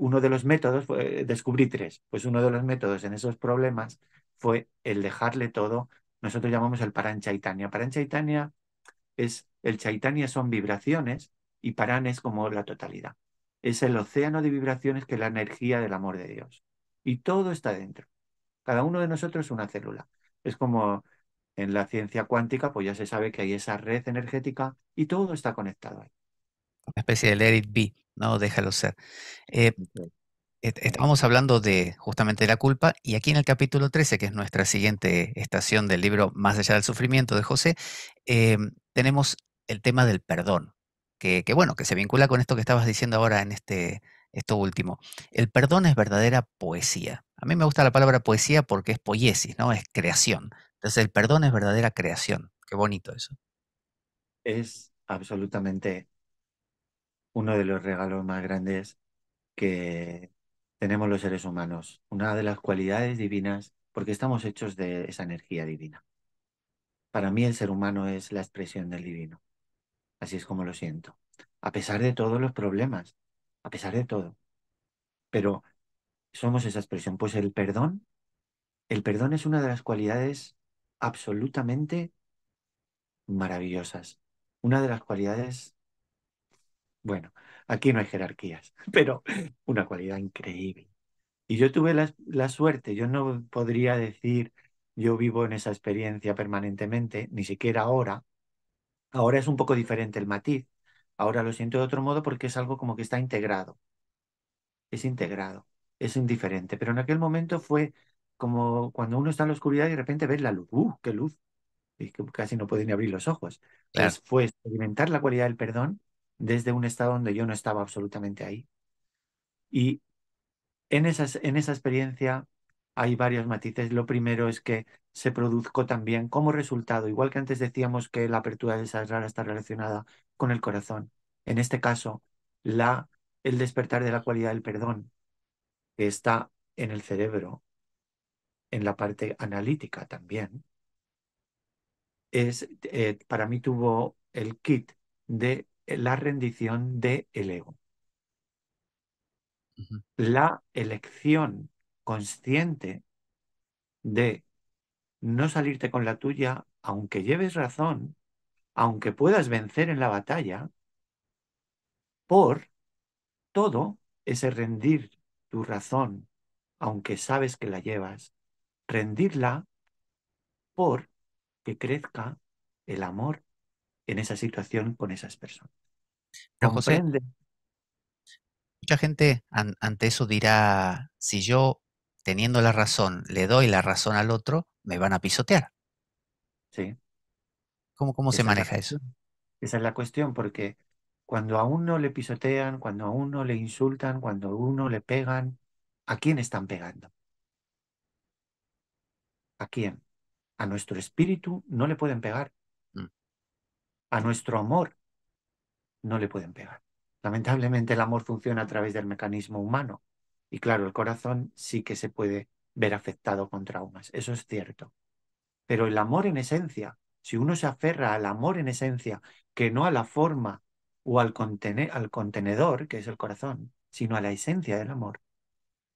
uno de los métodos, eh, descubrí tres, pues uno de los métodos en esos problemas fue el dejarle todo, nosotros llamamos el paranchaitania. Paranchaitania es el chaitanya son vibraciones y Paran es como la totalidad. Es el océano de vibraciones que es la energía del amor de Dios. Y todo está dentro. Cada uno de nosotros es una célula. Es como en la ciencia cuántica, pues ya se sabe que hay esa red energética y todo está conectado ahí. Una especie de let it ¿no? Déjalo ser. Eh, Estamos hablando de justamente de la culpa y aquí en el capítulo 13, que es nuestra siguiente estación del libro Más allá del sufrimiento de José, eh, tenemos el tema del perdón, que, bueno, que se vincula con esto que estabas diciendo ahora en este, esto último. El perdón es verdadera poesía. A mí me gusta la palabra poesía porque es poiesis, ¿no? Es creación. Entonces el perdón es verdadera creación. Qué bonito eso. Es absolutamente uno de los regalos más grandes que tenemos los seres humanos, una de las cualidades divinas, porque estamos hechos de esa energía divina. Para mí el ser humano es la expresión del divino. Así es como lo siento. A pesar de todos los problemas, a pesar de todo. Pero somos esa expresión. Pues el perdón, el perdón es una de las cualidades absolutamente maravillosas. Una de las cualidades, bueno, Aquí no hay jerarquías, pero una cualidad increíble. Y yo tuve la, suerte, yo no podría decir, yo vivo en esa experiencia permanentemente, ni siquiera ahora. Ahora es un poco diferente el matiz. Ahora lo siento de otro modo porque es algo como que está integrado. Es integrado, es indiferente. Pero en aquel momento fue como cuando uno está en la oscuridad y de repente ves la luz. ¡Uh, qué luz! Y casi no ni abrir los ojos. fue experimentar la cualidad del perdón desde un estado donde yo no estaba absolutamente ahí. Y en, en esa experiencia hay varios matices. Lo primero es que se produzco también como resultado, igual que antes decíamos que la apertura de esas rara está relacionada con el corazón. En este caso, la, el despertar de la cualidad del perdón, que está en el cerebro, en la parte analítica también, es, eh, para mí tuvo el kit de la rendición del ego. La elección consciente de no salirte con la tuya, aunque lleves razón, aunque puedas vencer en la batalla, por todo ese rendir tu razón, aunque sabes que la llevas, rendirla por que crezca el amor en esa situación con esas personas. mucha gente ante eso dirá, si yo, teniendo la razón, le doy la razón al otro, me van a pisotear. Sí. ¿Cómo, cómo se maneja eso? Esa es la cuestión, porque cuando a uno le pisotean, cuando a uno le insultan, cuando a uno le pegan, ¿a quién están pegando? ¿A quién? A nuestro espíritu no le pueden pegar, a nuestro amor, no le pueden pegar. Lamentablemente el amor funciona a través del mecanismo humano y claro, el corazón sí que se puede ver afectado con traumas, eso es cierto. Pero el amor en esencia, si uno se aferra al amor en esencia, que no a la forma o al, al contenedor, que es el corazón, sino a la esencia del amor,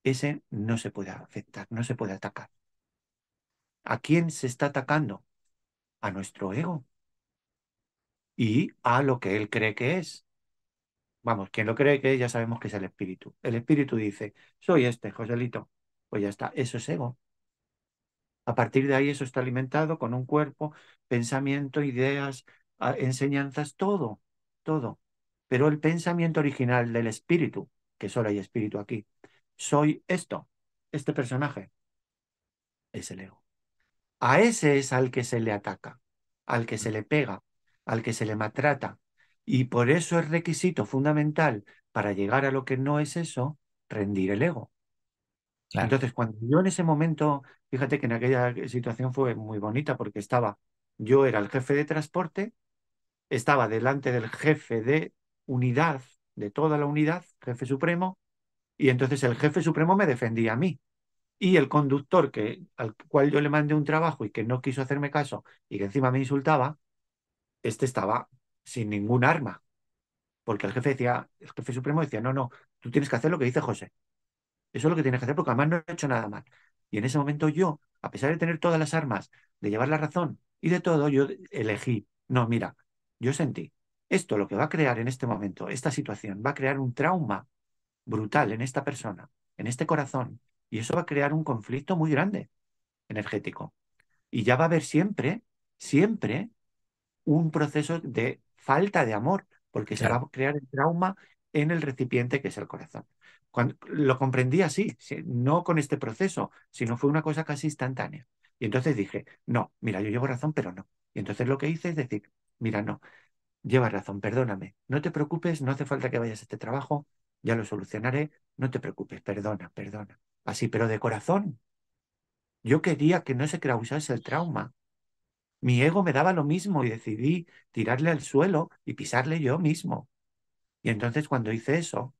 ese no se puede afectar, no se puede atacar. ¿A quién se está atacando? A nuestro ego, y a lo que él cree que es. Vamos, quien lo cree que es ya sabemos que es el espíritu. El espíritu dice, soy este, Joselito. Pues ya está, eso es ego. A partir de ahí eso está alimentado con un cuerpo, pensamiento, ideas, enseñanzas, todo, todo. Pero el pensamiento original del espíritu, que solo hay espíritu aquí, soy esto, este personaje, es el ego. A ese es al que se le ataca, al que se le pega, al que se le maltrata. Y por eso es requisito fundamental para llegar a lo que no es eso, rendir el ego. Entonces, cuando yo en ese momento, fíjate que en aquella situación fue muy bonita porque estaba, yo era el jefe de transporte, estaba delante del jefe de unidad, de toda la unidad, jefe supremo, y entonces el jefe supremo me defendía a mí. Y el conductor que, al cual yo le mandé un trabajo y que no quiso hacerme caso y que encima me insultaba, este estaba sin ningún arma, porque el jefe decía, el jefe supremo decía, no, no, tú tienes que hacer lo que dice José. Eso es lo que tienes que hacer, porque además no he hecho nada mal. Y en ese momento yo, a pesar de tener todas las armas, de llevar la razón y de todo, yo elegí, no, mira, yo sentí, esto lo que va a crear en este momento, esta situación, va a crear un trauma brutal en esta persona, en este corazón, y eso va a crear un conflicto muy grande energético. Y ya va a haber siempre, siempre un proceso de falta de amor, porque se va a crear el trauma en el recipiente que es el corazón. Cuando, lo comprendí así, no con este proceso, sino fue una cosa casi instantánea. Y entonces dije, no, mira, yo llevo razón, pero no. Y entonces lo que hice es decir, mira, no, llevas razón, perdóname, no te preocupes, no hace falta que vayas a este trabajo, ya lo solucionaré, no te preocupes, perdona, perdona. Así, pero de corazón. Yo quería que no se causase el trauma, mi ego me daba lo mismo y decidí tirarle al suelo y pisarle yo mismo. Y entonces cuando hice eso,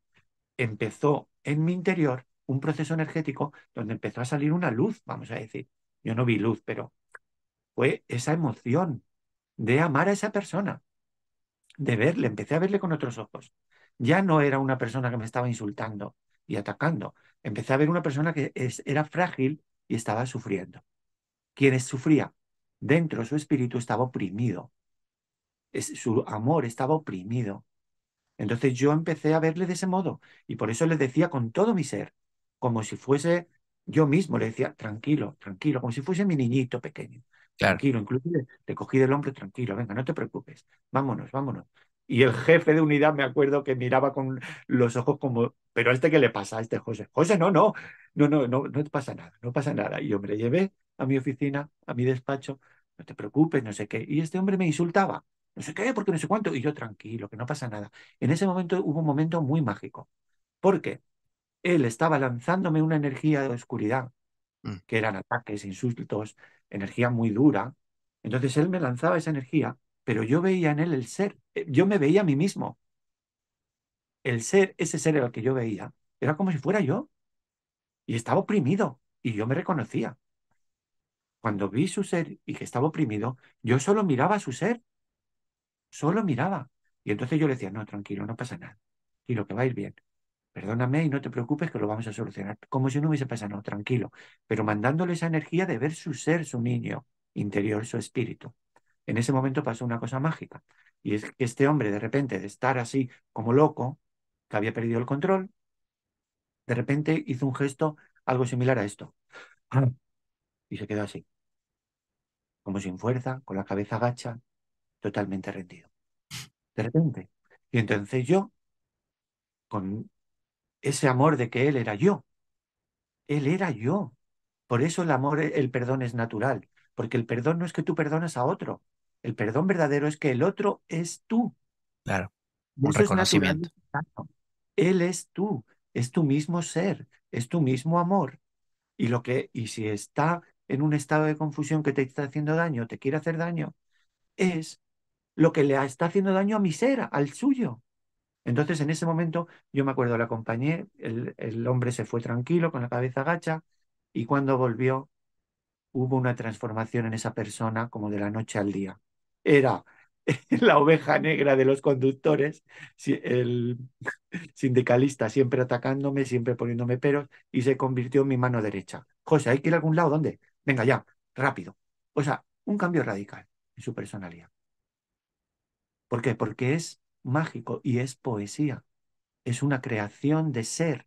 empezó en mi interior un proceso energético donde empezó a salir una luz, vamos a decir. Yo no vi luz, pero fue esa emoción de amar a esa persona, de verle, empecé a verle con otros ojos. Ya no era una persona que me estaba insultando y atacando, empecé a ver una persona que era frágil y estaba sufriendo. Quienes sufría Dentro su espíritu estaba oprimido. su amor estaba oprimido. Entonces yo empecé a verle de ese modo y por eso le decía con todo mi ser, como si fuese yo mismo, le decía, tranquilo, tranquilo, como si fuese mi niñito pequeño. Tranquilo, inclusive te cogí del hombro, tranquilo, venga, no te preocupes, vámonos, vámonos. Y el jefe de unidad, me acuerdo que miraba con los ojos como, pero a este qué le pasa a este José. José, no, no, no, no, no, no te pasa nada, no pasa nada. Y yo me llevé a mi oficina, a mi despacho, no te preocupes, no sé qué. Y este hombre me insultaba, no sé qué, porque no sé cuánto. Y yo tranquilo, que no pasa nada. En ese momento hubo un momento muy mágico, porque él estaba lanzándome una energía de oscuridad, mm. que eran ataques, insultos, energía muy dura. Entonces él me lanzaba esa energía, pero yo veía en él el ser, eh, yo me veía a mí mismo. El ser, ese ser el que yo veía, era como si fuera yo. Y estaba oprimido, y yo me reconocía. Cuando vi su ser y que estaba oprimido, yo solo miraba su ser, solo miraba. Y entonces yo le decía, no, tranquilo, no pasa nada. Y lo que va a ir bien. Perdóname y no te preocupes que lo vamos a solucionar. Como si no hubiese pasado, tranquilo. Pero mandándole esa energía de ver su ser, su niño interior, su espíritu. En ese momento pasó una cosa mágica. Y es que este hombre, de repente, de estar así como loco, que había perdido el control, de repente hizo un gesto algo similar a esto. Y se quedó así como sin fuerza, con la cabeza gacha, totalmente rendido. De repente. Y entonces yo, con ese amor de que él era yo, él era yo. Por eso el amor, el perdón es natural, porque el perdón no es que tú perdonas a otro, el perdón verdadero es que el otro es tú. Claro. Un eso Es Él es tú, es tu mismo ser, es tu mismo amor. Y lo que y si está en un estado de confusión que te está haciendo daño, te quiere hacer daño, es lo que le está haciendo daño a mi ser, al suyo. Entonces, en ese momento, yo me acuerdo, la acompañé, el, el hombre se fue tranquilo, con la cabeza gacha, y cuando volvió, hubo una transformación en esa persona como de la noche al día. Era la oveja negra de los conductores, el sindicalista siempre atacándome, siempre poniéndome peros, y se convirtió en mi mano derecha. José, hay que ir a algún lado, ¿dónde? venga ya, rápido. O sea, un cambio radical en su personalidad. ¿Por qué? Porque es mágico y es poesía. Es una creación de ser.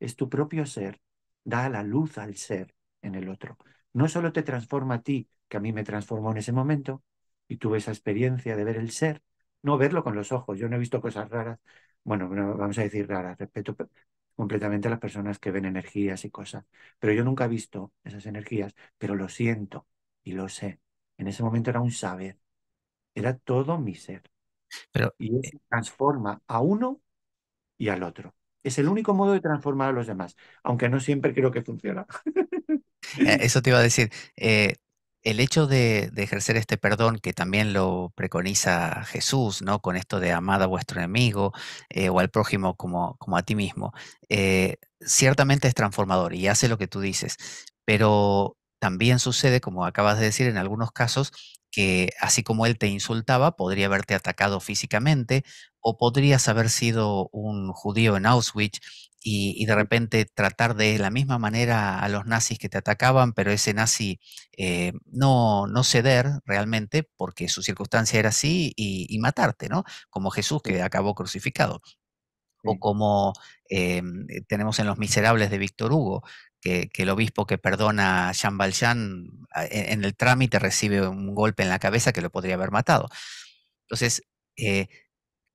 Es tu propio ser. Da la luz al ser en el otro. No solo te transforma a ti, que a mí me transformó en ese momento, y tuve esa experiencia de ver el ser, no verlo con los ojos. Yo no he visto cosas raras. Bueno, vamos a decir raras, respeto, completamente las personas que ven energías y cosas. Pero yo nunca he visto esas energías, pero lo siento y lo sé. En ese momento era un saber, era todo mi ser. Pero, y eh eso transforma a uno y al otro. Es el único modo de transformar a los demás, aunque no siempre creo que funciona. Eh, eso te iba a decir. Eh, el hecho de, ejercer este perdón que también lo preconiza Jesús, ¿no? Con esto de amad a vuestro enemigo eh, o al prójimo como, como a ti mismo, eh, ciertamente es transformador y hace lo que tú dices, pero también sucede, como acabas de decir, en algunos casos que así como él te insultaba, podría haberte atacado físicamente o podrías haber sido un judío en Auschwitz y, de repente tratar de la misma manera a los nazis que te atacaban, pero ese nazi eh, no, no ceder realmente porque su circunstancia era así y, matarte, ¿no? Como Jesús que acabó crucificado o como eh, tenemos en Los Miserables de Víctor Hugo, que, el obispo que perdona a Jean Valjean e, en, el trámite recibe un golpe en la cabeza que lo podría haber matado. Entonces, eh,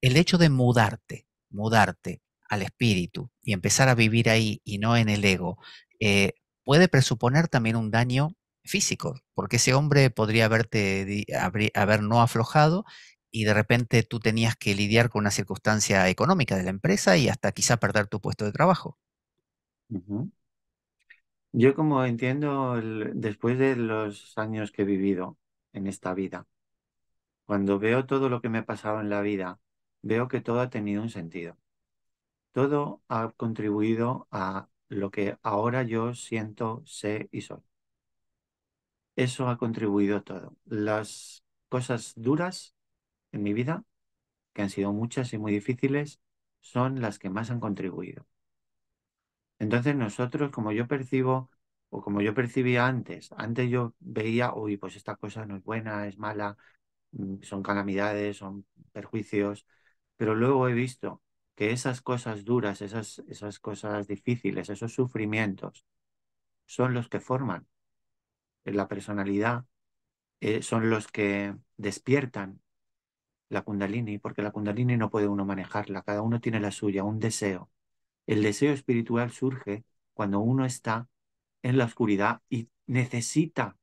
el hecho de mudarte, mudarte al espíritu y empezar a vivir ahí y no en el ego, eh, puede presuponer también un daño físico, porque ese hombre podría haberte, haber no aflojado y de repente tú tenías que lidiar con una circunstancia económica de la empresa y hasta quizá perder tu puesto de trabajo. Yo como entiendo, después de los años que he vivido en esta vida, cuando veo todo lo que me ha pasado en la vida, veo que todo ha tenido un sentido. Todo ha contribuido a lo que ahora yo siento, sé y soy. Eso ha contribuido todo. Las cosas duras en mi vida, que han sido muchas y muy difíciles, son las que más han contribuido. Entonces nosotros, como yo percibo, o como yo percibía antes, antes yo veía, uy, pues esta cosa no es buena, es mala, mm, son calamidades, son perjuicios, pero luego he visto que esas cosas duras, esas, esas cosas difíciles, esos sufrimientos, son los que forman la personalidad, eh, son los que despiertan la kundalini, porque la kundalini no puede uno manejarla, cada uno tiene la suya, un deseo, el deseo espiritual surge cuando uno está en la oscuridad y necesita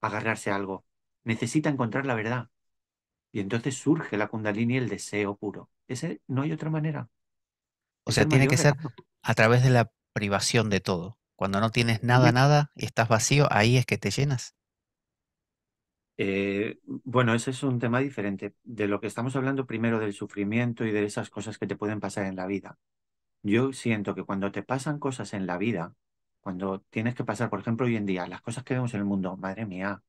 agarrarse a algo, necesita encontrar la verdad. Y entonces surge la kundalini, el deseo puro. Ese no hay otra manera. O sea, tiene que ser a través de la privación de todo. Cuando no tienes nada, nada y estás vacío, ahí es que te llenas. Eh, bueno, ese es un tema diferente. De lo que estamos hablando primero del sufrimiento y de esas cosas que te pueden pasar en la vida. Yo siento que cuando te pasan cosas en la vida, cuando tienes que pasar, por ejemplo, hoy en día, las cosas que vemos en el mundo, madre mía,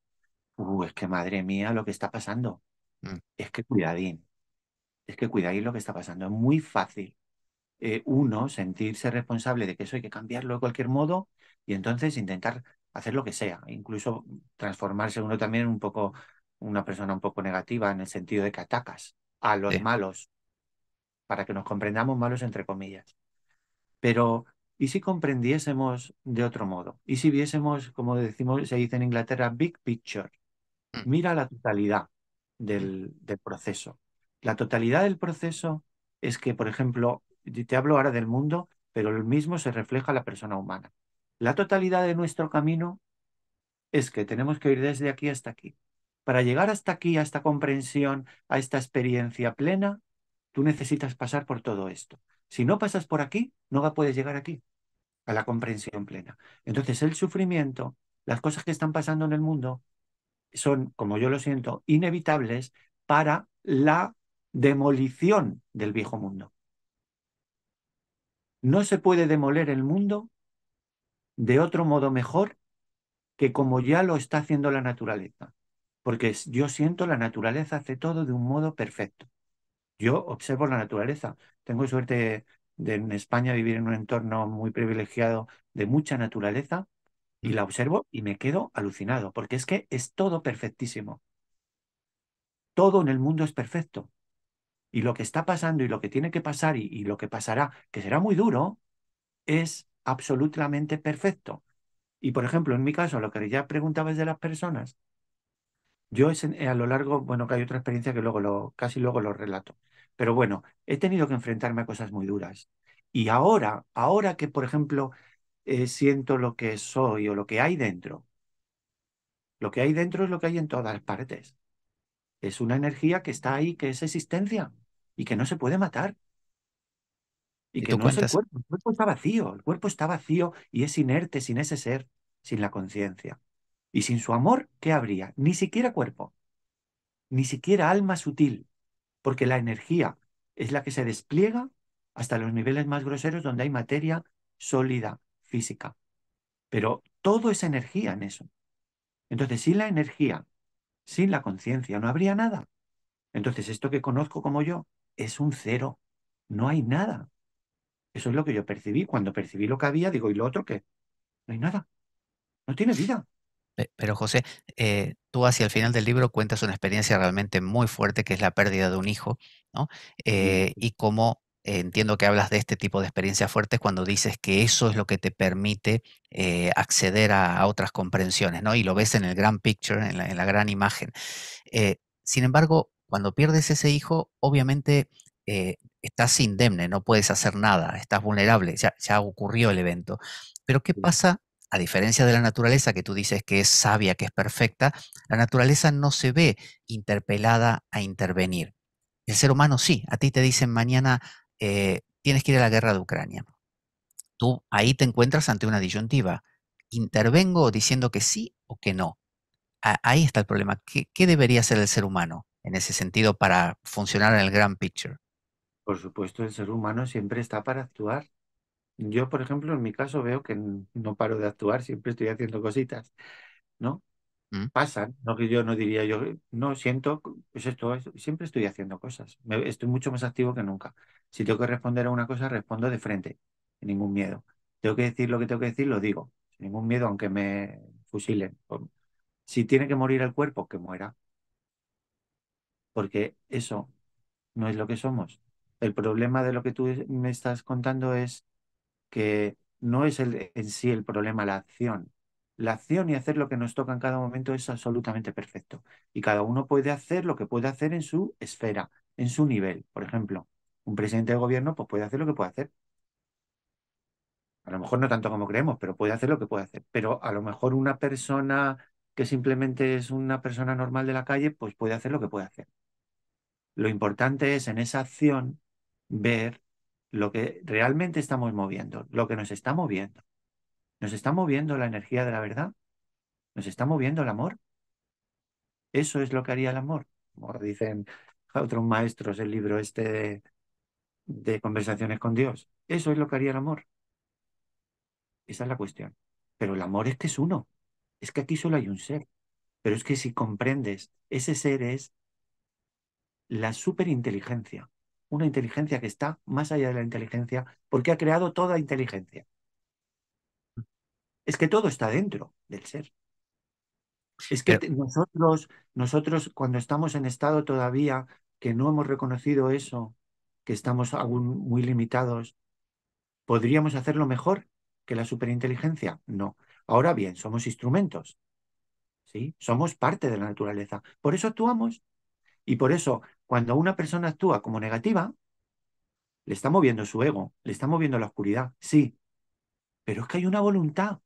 uh, es que madre mía lo que está pasando. Mm. Es que cuidadín, es que cuidadín lo que está pasando. Es muy fácil eh, uno sentirse responsable de que eso hay que cambiarlo de cualquier modo y entonces intentar hacer lo que sea, incluso transformarse uno también un poco, una persona un poco negativa en el sentido de que atacas a los malos, para que nos comprendamos malos entre comillas. Pero, ¿y si comprendiésemos de otro modo? ¿Y si viésemos, como decimos, se dice en Inglaterra, big picture? Mm. Mira la totalidad mm. del, proceso. La totalidad del proceso es que, por ejemplo, te hablo ahora del mundo, pero el mismo se refleja en la persona humana. La totalidad de nuestro camino es que tenemos que ir desde aquí hasta aquí. Para llegar hasta aquí, a esta comprensión, a esta experiencia plena, tú necesitas pasar por todo esto. Si no pasas por aquí, no puedes llegar aquí, a la comprensión plena. Entonces el sufrimiento, las cosas que están pasando en el mundo, son, como yo lo siento, inevitables para la demolición del viejo mundo. No se puede demoler el mundo de otro modo mejor que como ya lo está haciendo la naturaleza, porque yo siento la naturaleza hace todo de un modo perfecto. Yo observo la naturaleza. Tengo suerte de en España vivir en un entorno muy privilegiado de mucha naturaleza y mm. la observo y me quedo alucinado, porque es que es todo perfectísimo. Todo en el mundo es perfecto. Y lo que está pasando y lo que tiene que pasar y, lo que pasará, que será muy duro, es absolutamente perfecto. Y por ejemplo, en mi caso, lo que ya preguntabas de las personas, yo eh, a lo largo, bueno, que hay otra experiencia que luego lo, casi luego lo relato. Pero bueno, he tenido que enfrentarme a cosas muy duras. Y ahora, ahora que, por ejemplo, eh, siento lo que soy o lo que hay dentro, lo que hay dentro es lo que hay en todas partes. Es una energía que está ahí, que es existencia y que no se puede matar. Y, que no es el cuerpo. El cuerpo está vacío. El cuerpo está vacío y es inerte sin ese ser, sin la conciencia. Y sin su amor, ¿qué habría? Ni siquiera cuerpo, ni siquiera alma sutil, porque la energía es la que se despliega hasta los niveles más groseros donde hay materia sólida, física. Pero todo es energía en eso. Entonces, sin la energía, sin la conciencia, no habría nada. Entonces, esto que conozco como yo es un cero. No hay nada. Eso es lo que yo percibí. Cuando percibí lo que había, digo, ¿y lo otro qué? No hay nada. No tiene vida. Pero José, eh, tú hacia el final del libro cuentas una experiencia realmente muy fuerte que es la pérdida de un hijo, ¿no? Eh, y cómo eh, entiendo que hablas de este tipo de experiencias fuertes cuando dices que eso es lo que te permite acceder a, otras comprensiones, ¿no? Y lo ves en el gran picture, en la, gran imagen. sin embargo, cuando pierdes ese hijo, obviamente estás indemne, no puedes hacer nada, estás vulnerable, ya, ya ocurrió el evento. Pero ¿qué pasa a diferencia de la naturaleza, que tú dices que es sabia, que es perfecta, la naturaleza no se ve interpelada a intervenir. El ser humano sí. A ti te dicen mañana eh, tienes que ir a la guerra de Ucrania. Tú ahí te encuentras ante una disyuntiva. ¿Intervengo diciendo que sí o que no? ahí está el problema. ¿Qué, debería hacer el ser humano en ese sentido para funcionar en el gran picture? Por supuesto, el ser humano siempre está para actuar. Yo, por ejemplo, en mi caso veo que no paro de actuar, siempre estoy haciendo cositas, ¿no? Mm. Pasan, no que yo no diría, yo eh, no siento, pues esto, siempre estoy haciendo cosas, estoy mucho más activo que nunca. Si tengo que responder a una cosa, respondo de frente, sin ningún miedo. Tengo que decir lo que tengo que decir, lo digo, sin ningún miedo, aunque me fusilen. Si tiene que morir el cuerpo, que muera. Porque eso no es lo que somos. El problema de lo que tú me estás contando es que no es el, en sí el problema la acción. La acción y hacer lo que nos toca en cada momento es absolutamente perfecto. Y cada uno puede hacer lo que puede hacer en su esfera, en su nivel. Por ejemplo, un presidente de gobierno pues puede hacer lo que puede hacer. A lo mejor no tanto como creemos, pero puede hacer lo que puede hacer. Pero a lo mejor una persona que simplemente es una persona normal de la calle, pues puede hacer lo que puede hacer. Lo importante es en esa acción ver lo que realmente estamos moviendo, lo que nos está moviendo. ¿Nos está moviendo la energía de la verdad? ¿Nos está moviendo el amor? Eso es lo que haría el amor. Como dicen otros maestros, el libro este de conversaciones con Dios. Eso es lo que haría el amor. Esa es la cuestión. Pero el amor es que es uno. Es que aquí solo hay un ser. Pero es que si comprendes, ese ser es la superinteligencia una inteligencia que está más allá de la inteligencia porque ha creado toda inteligencia. Es que todo está dentro del ser. Es que eh, nosotros, nosotros cuando estamos en estado todavía que no hemos reconocido eso, que estamos aún muy limitados, ¿podríamos hacerlo mejor que la superinteligencia? No. Ahora bien, somos instrumentos. ¿Sí? Somos parte de la naturaleza. Por eso actuamos. Y por eso cuando una persona actúa como negativa, le está moviendo su ego, le está moviendo la oscuridad, sí, pero es que hay una voluntad,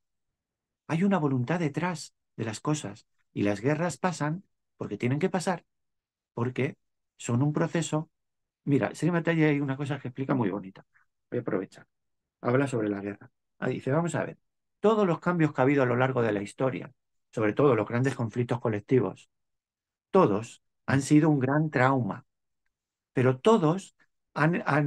hay una voluntad detrás de las cosas y las guerras pasan porque tienen que pasar, porque son un proceso. Mira, ese detalle hay una cosa que explica muy bonita, voy a aprovechar. Habla sobre la guerra. dice, vamos a ver, todos los cambios que ha habido a lo largo de la historia, sobre todo los grandes conflictos colectivos, todos han sido un gran trauma, pero todos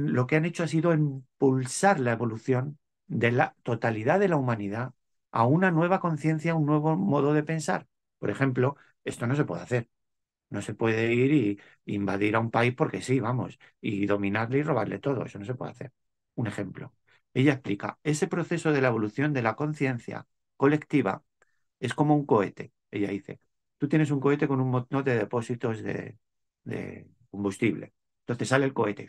lo que han hecho ha sido impulsar la evolución de la totalidad de la humanidad a una nueva conciencia, un nuevo modo de pensar. Por ejemplo, esto no se puede hacer. No se puede ir y invadir a un país porque sí, vamos, y dominarle y robarle todo. Eso no se puede hacer. Un ejemplo. Ella explica, ese proceso de la evolución de la conciencia colectiva es como un cohete, ella dice tú tienes un cohete con un montón de depósitos de, combustible. Entonces sale el cohete.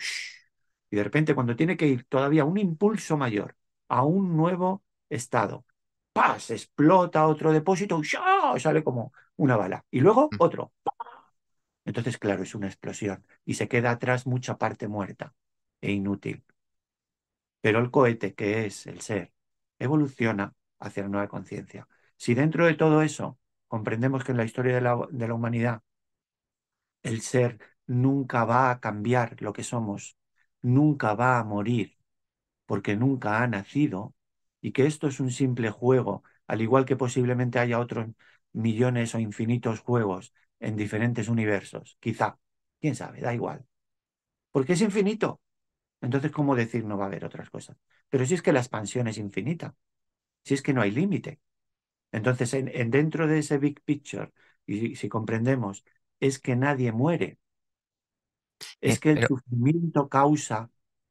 y de repente, cuando tiene que ir todavía un impulso mayor a un nuevo estado, ¡paz! explota otro depósito, y sale como una bala. Y luego mm. otro. Entonces, claro, es una explosión y se queda atrás mucha parte muerta e inútil. Pero el cohete, que es el ser, evoluciona hacia la nueva conciencia. Si dentro de todo eso comprendemos que en la historia de la, humanidad el ser nunca va a cambiar lo que somos, nunca va a morir, porque nunca ha nacido, y que esto es un simple juego, al igual que posiblemente haya otros millones o infinitos juegos en diferentes universos, quizá, quién sabe, da igual, porque es infinito. Entonces, ¿cómo decir no va a haber otras cosas? Pero si es que la expansión es infinita, si es que no hay límite, entonces, en, dentro de ese big picture, y si comprendemos, es que nadie muere. Es, eh, que el sufrimiento causa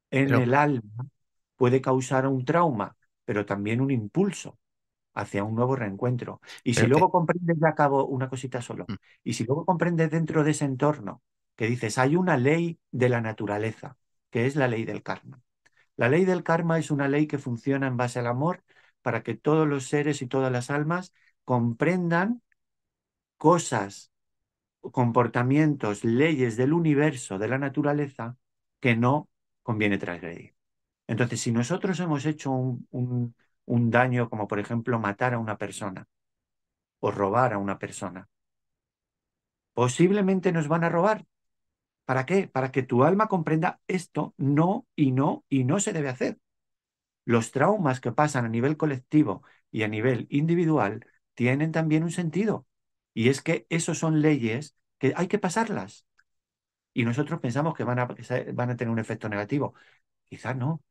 en el alma puede causar un trauma, pero también un impulso hacia un nuevo reencuentro. Y si luego comprendes, ya acabo una cosita solo, mm. y si luego comprendes dentro de ese entorno que dices, hay una ley de la naturaleza, que es la ley del karma. La ley del karma es una ley que funciona en base al amor para que todos los seres y todas las almas comprendan cosas, comportamientos, leyes del universo, de la naturaleza, que no conviene transgredir. Entonces, si nosotros hemos hecho un, un daño, como por ejemplo matar a una persona o robar a una persona, posiblemente nos van a robar. ¿Para qué? Para que tu alma comprenda esto no y no y no se debe hacer. Los traumas que pasan a nivel colectivo y a nivel individual tienen también un sentido. Y es que esos son leyes que hay que pasarlas. Y nosotros pensamos que van a, van a tener un efecto negativo. Quizás no.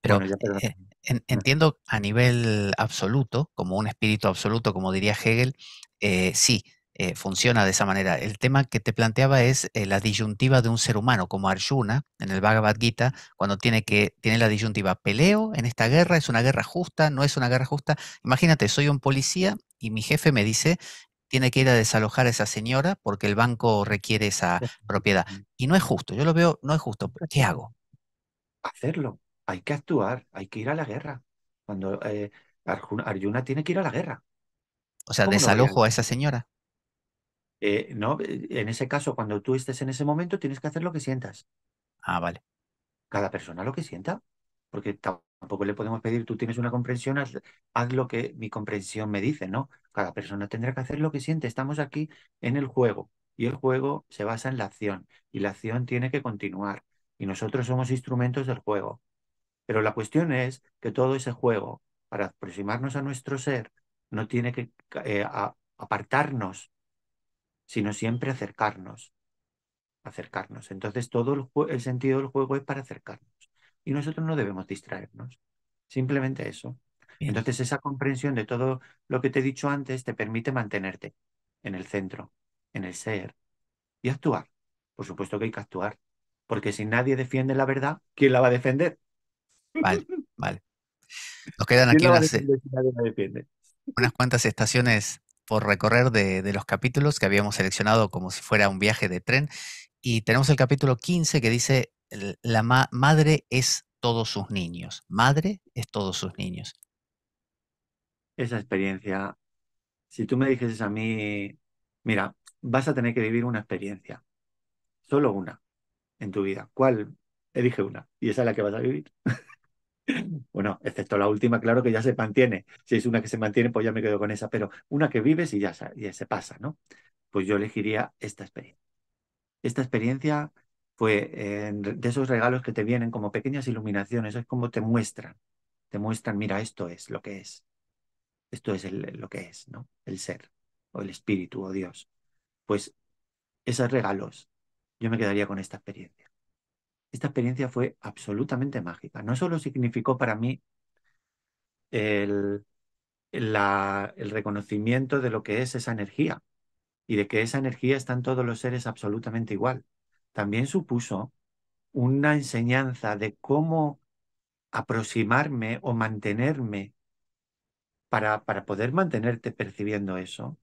Pero eh, entiendo a nivel absoluto, como un espíritu absoluto, como diría Hegel, eh, sí, eh, funciona de esa manera. El tema que te planteaba es eh, la disyuntiva de un ser humano, como Arjuna en el Bhagavad Gita, cuando tiene que tiene la disyuntiva peleo en esta guerra, es una guerra justa, no es una guerra justa. Imagínate, soy un policía y mi jefe me dice tiene que ir a desalojar a esa señora porque el banco requiere esa propiedad. Y no es justo, yo lo veo, no es justo. ¿pero ¿Qué hago? Hacerlo, hay que actuar, hay que ir a la guerra. Cuando eh, Arjuna tiene que ir a la guerra. O sea, desalojo a esa señora. Eh, ¿no? Eh, en ese caso, cuando tú estés en ese momento, tienes que hacer lo que sientas. Ah, vale. Cada persona lo que sienta, porque tampoco le podemos pedir, tú tienes una comprensión, haz, lo que mi comprensión me dice, ¿no? Cada persona tendrá que hacer lo que siente. Estamos aquí en el juego y el juego se basa en la acción y la acción tiene que continuar y nosotros somos instrumentos del juego. Pero la cuestión es que todo ese juego, para aproximarnos a nuestro ser, no tiene que eh, apartarnos sino siempre acercarnos, acercarnos. Entonces todo el, sentido del juego es para acercarnos y nosotros no debemos distraernos, simplemente eso. Entonces esa comprensión de todo lo que te he dicho antes te permite mantenerte en el centro, en el ser y actuar. Por supuesto que hay que actuar, porque si nadie defiende la verdad, ¿quién la va a defender? Vale, vale. Nos quedan aquí unas, eh, unas cuantas estaciones por recorrer de, los capítulos que habíamos seleccionado como si fuera un viaje de tren. Y tenemos el capítulo 15 que dice, la madre es todos sus niños. Madre es todos sus niños. Esa experiencia, si tú me dijes a mí, mira, vas a tener que vivir una experiencia, solo una, en tu vida. ¿Cuál? Elige una y esa es la que vas a vivir. Bueno, excepto la última, claro que ya se mantiene. Si es una que se mantiene, pues ya me quedo con esa, pero una que vives y ya, se pasa, ¿no? Pues yo elegiría esta experiencia. Esta experiencia fue de esos regalos que te vienen como pequeñas iluminaciones, es como te muestran, te muestran, mira, esto es lo que es, esto es lo que es, ¿no? El ser, o el espíritu, o Dios. Pues esos regalos, yo me quedaría con esta experiencia esta experiencia fue absolutamente mágica. No solo significó para mí el, el reconocimiento de lo que es esa energía y de que esa energía está en todos los seres absolutamente igual. También supuso una enseñanza de cómo aproximarme o mantenerme para, para poder mantenerte percibiendo eso,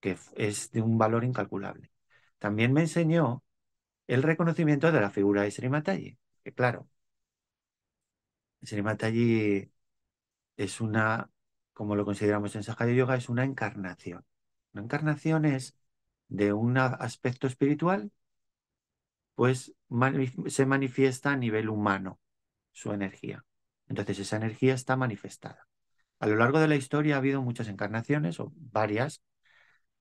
que es de un valor incalculable. También me enseñó el reconocimiento de la figura de Srimataji. Que claro, Srimataji es una, como lo consideramos en Sahaja Yoga, es una encarnación. Una encarnación es de un aspecto espiritual, pues se manifiesta a nivel humano su energía. Entonces esa energía está manifestada. A lo largo de la historia ha habido muchas encarnaciones, o varias,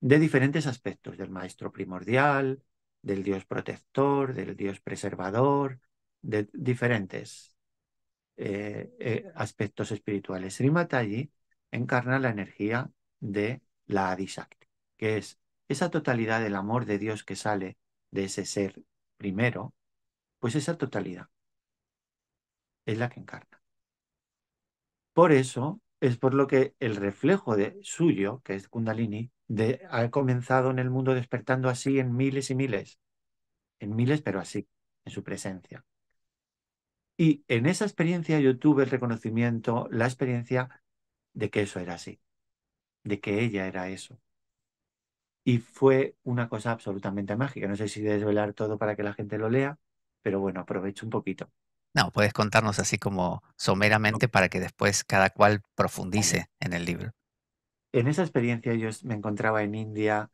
de diferentes aspectos, del maestro primordial, del Dios protector, del Dios preservador, de diferentes eh, eh, aspectos espirituales. Srimataji encarna la energía de la Adisakti, que es esa totalidad del amor de Dios que sale de ese ser primero, pues esa totalidad es la que encarna. Por eso es por lo que el reflejo de suyo, que es Kundalini, ha comenzado en el mundo despertando así en miles y miles, en miles, pero así, en su presencia. Y en esa experiencia yo tuve el reconocimiento, la experiencia de que eso era así, de que ella era eso. Y fue una cosa absolutamente mágica. No sé si desvelar todo para que la gente lo lea, pero bueno, aprovecho un poquito. No, puedes contarnos así como someramente para que después cada cual profundice en el libro en esa experiencia yo me encontraba en India,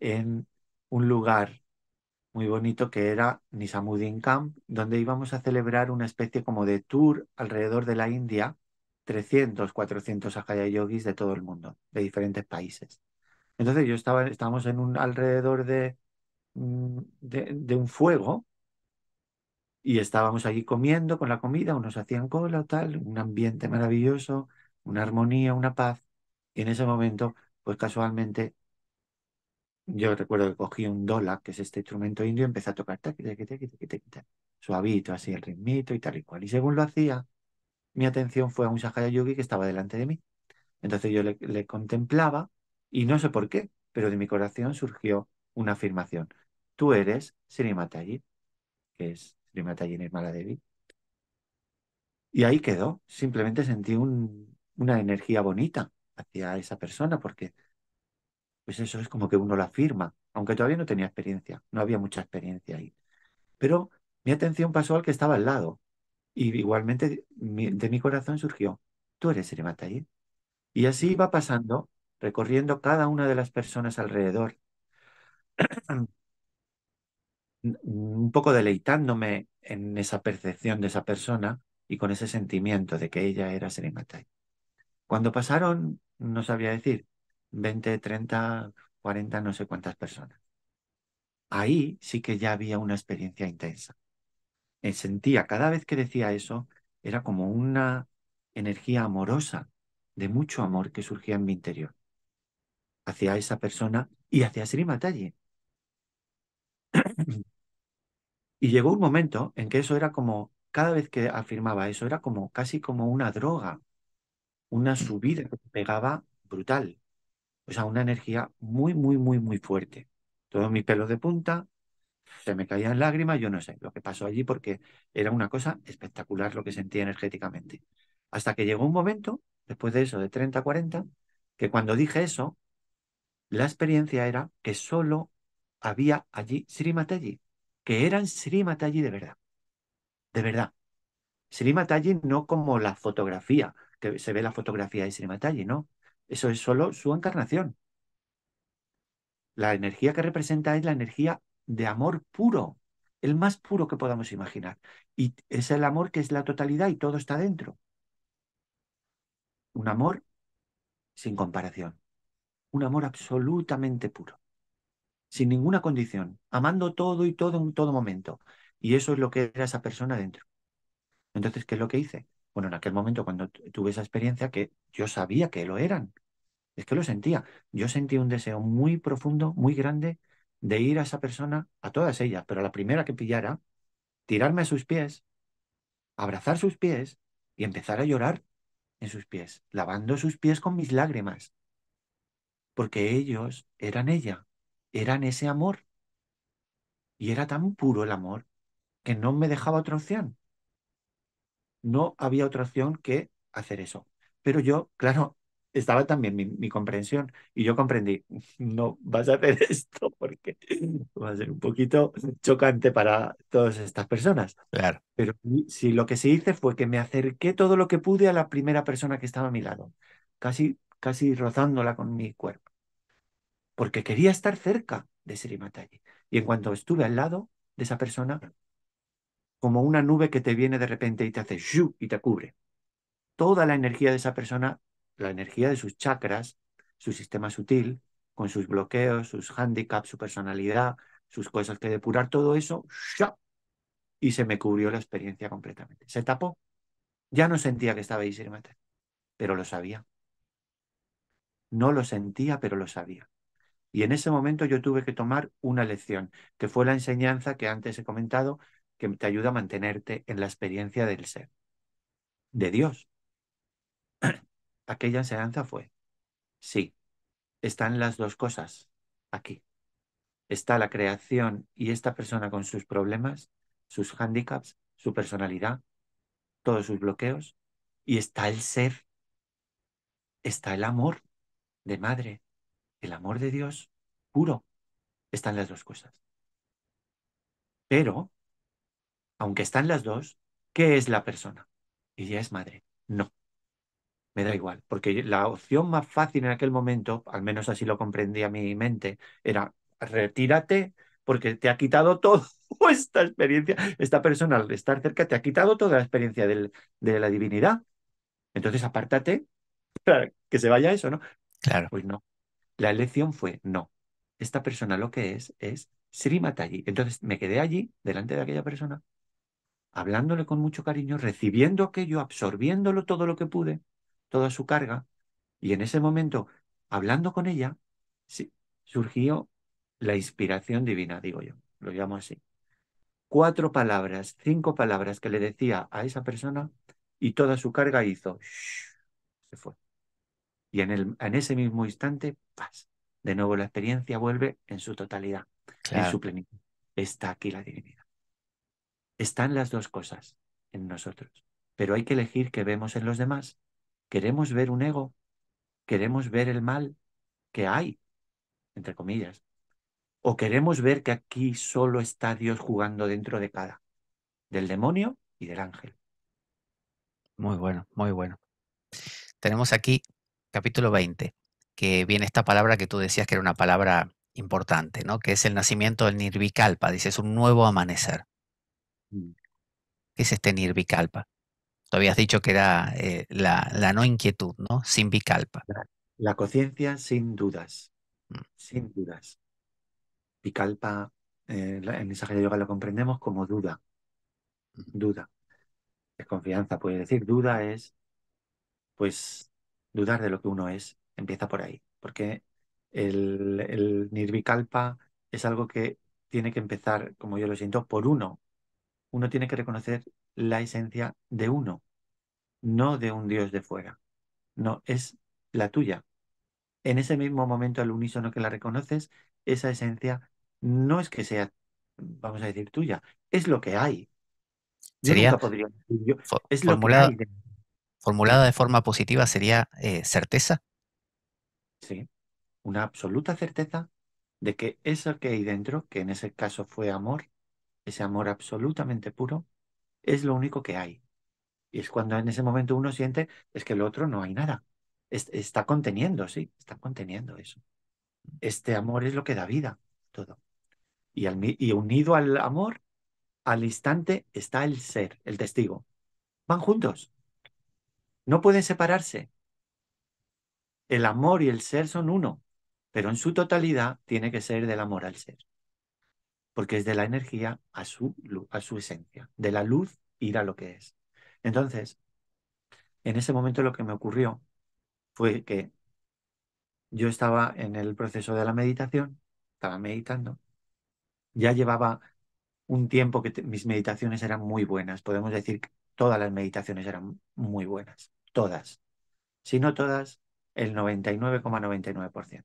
en un lugar muy bonito que era Nisamuddin Camp, donde íbamos a celebrar una especie como de tour alrededor de la India, 300, 400 Akaya Yogis de todo el mundo, de diferentes países. Entonces yo estaba, estábamos en un alrededor de, mm, de, de un fuego y estábamos allí comiendo con la comida, unos hacían cola, tal, un ambiente maravilloso, una armonía, una paz. Y en ese momento, pues casualmente, yo recuerdo que cogí un dola, que es este instrumento indio, y empecé a tocar suavito, así el ritmito y tal y cual. Y según lo hacía, mi atención fue a un Sahaja Yogi que estaba delante de mí. Entonces yo le, contemplaba y no sé por qué, pero de mi corazón surgió una afirmación. Tú eres Srimataji, que es Srimataji Nirmala Devi. Y ahí quedó. Simplemente sentí una energía bonita hacia esa persona, porque pues eso es como que uno la firma, aunque todavía no tenía experiencia, no había mucha experiencia ahí. Pero mi atención pasó al que estaba al lado, y igualmente de mi corazón surgió, tú eres Serimatay. Y así iba pasando, recorriendo cada una de las personas alrededor, un poco deleitándome en esa percepción de esa persona y con ese sentimiento de que ella era Serimatay. Cuando pasaron no sabía decir, 20, 30, 40, no sé cuántas personas. Ahí sí que ya había una experiencia intensa. Me sentía, cada vez que decía eso, era como una energía amorosa, de mucho amor que surgía en mi interior, hacia esa persona y hacia Sri y llegó un momento en que eso era como, cada vez que afirmaba eso, era como casi como una droga una mm. subida que pegaba brutal. O sea, una energía muy, muy, muy, muy fuerte. Todos mis pelos de punta, se me caían lágrimas, yo no sé lo que pasó allí porque era una cosa espectacular lo que sentía energéticamente. Hasta que llegó un momento, después de eso, de 30, 40, que cuando dije eso, la experiencia era que solo había allí Sri Mataji, que eran Sri Mataji de verdad. De verdad. Sri Mataji no como la fotografía, que se ve la fotografía de Srimatalli, no. Eso es solo su encarnación. La energía que representa es la energía de amor puro, el más puro que podamos imaginar. Y es el amor que es la totalidad y todo está dentro. Un amor sin comparación. Un amor absolutamente puro. Sin ninguna condición. Amando todo y todo en todo momento. Y eso es lo que era esa persona dentro. Entonces, ¿qué es lo que hice? Bueno, en aquel momento cuando tuve esa experiencia que yo sabía que lo eran, es que lo sentía. Yo sentí un deseo muy profundo, muy grande, de ir a esa persona, a todas ellas, pero a la primera que pillara, tirarme a sus pies, abrazar sus pies y empezar a llorar en sus pies, lavando sus pies con mis lágrimas. Porque ellos eran ella, eran ese amor. Y era tan puro el amor que no me dejaba otra opción no había otra opción que hacer eso. Pero yo, claro, estaba también mi, comprensión y yo comprendí, no vas a hacer esto porque va a ser un poquito chocante para todas estas personas. Claro. Pero si lo que se hice fue que me acerqué todo lo que pude a la primera persona que estaba a mi lado, casi, casi rozándola con mi cuerpo, porque quería estar cerca de Sri Mataji. Y en cuanto estuve al lado de esa persona, como una nube que te viene de repente y te hace y te cubre. Toda la energía de esa persona, la energía de sus chakras, su sistema sutil, con sus bloqueos, sus hándicaps, su personalidad, sus cosas que depurar, todo eso, y se me cubrió la experiencia completamente. Se tapó. Ya no sentía que estaba ahí pero lo sabía. No lo sentía, pero lo sabía. Y en ese momento yo tuve que tomar una lección, que fue la enseñanza que antes he comentado que te ayuda a mantenerte en la experiencia del ser, de Dios. Aquella enseñanza fue, sí, están las dos cosas aquí. Está la creación y esta persona con sus problemas, sus hándicaps, su personalidad, todos sus bloqueos, y está el ser, está el amor de madre, el amor de Dios puro. Están las dos cosas. Pero aunque están las dos, ¿qué es la persona? Y ya es madre. No, me da igual, porque la opción más fácil en aquel momento, al menos así lo comprendía mi mente, era retírate porque te ha quitado toda esta experiencia, esta persona al estar cerca te ha quitado toda la experiencia del, de la divinidad. Entonces apártate para que se vaya eso, ¿no? Claro. Pues no. La elección fue no. Esta persona lo que es es Sri Mataji. Entonces me quedé allí, delante de aquella persona, hablándole con mucho cariño, recibiendo aquello, absorbiéndolo todo lo que pude, toda su carga, y en ese momento, hablando con ella, sí, surgió la inspiración divina, digo yo, lo llamo así. Cuatro palabras, cinco palabras que le decía a esa persona y toda su carga hizo, se fue. Y en, el, en ese mismo instante, ¡pas! de nuevo la experiencia vuelve en su totalidad, en su plenitud. Está aquí la divinidad. Están las dos cosas en nosotros, pero hay que elegir qué vemos en los demás. ¿Queremos ver un ego? ¿Queremos ver el mal que hay? Entre comillas. ¿O queremos ver que aquí solo está Dios jugando dentro de cada, del demonio y del ángel? Muy bueno, muy bueno. Tenemos aquí capítulo 20, que viene esta palabra que tú decías que era una palabra importante, ¿no? Que es el nacimiento del Nirvikalpa, dice, es un nuevo amanecer. Mm. ¿Qué es este Nirvikalpa? Tú habías dicho que era eh, la, no inquietud, ¿no? Sin Vikalpa. La, conciencia sin dudas. Mm. Sin dudas. Vikalpa, en eh, en mensaje de yoga lo comprendemos como duda. Duda. Desconfianza, puede decir. Duda es, pues, dudar de lo que uno es. Empieza por ahí. Porque el, el Nirvikalpa es algo que tiene que empezar, como yo lo siento, por uno uno tiene que reconocer la esencia de uno, no de un Dios de fuera. No, es la tuya. En ese mismo momento, al unísono que la reconoces, esa esencia no es que sea, vamos a decir, tuya, es lo que hay. Sería formulada, de... forma positiva sería eh, certeza. Sí, una absoluta certeza de que eso que hay dentro, que en ese caso fue amor, ese amor absolutamente puro, es lo único que hay. Y es cuando en ese momento uno siente, es que el otro no hay nada. está conteniendo, sí, está conteniendo eso. Este amor es lo que da vida, todo. Y, al, y unido al amor, al instante está el ser, el testigo. Van juntos. No pueden separarse. El amor y el ser son uno, pero en su totalidad tiene que ser del amor al ser porque es de la energía a su, a su esencia, de la luz ir a lo que es. Entonces, en ese momento lo que me ocurrió fue que yo estaba en el proceso de la meditación, estaba meditando, ya llevaba un tiempo que mis meditaciones eran muy buenas, podemos decir que todas las meditaciones eran muy buenas, todas. Si no todas, el 99,99%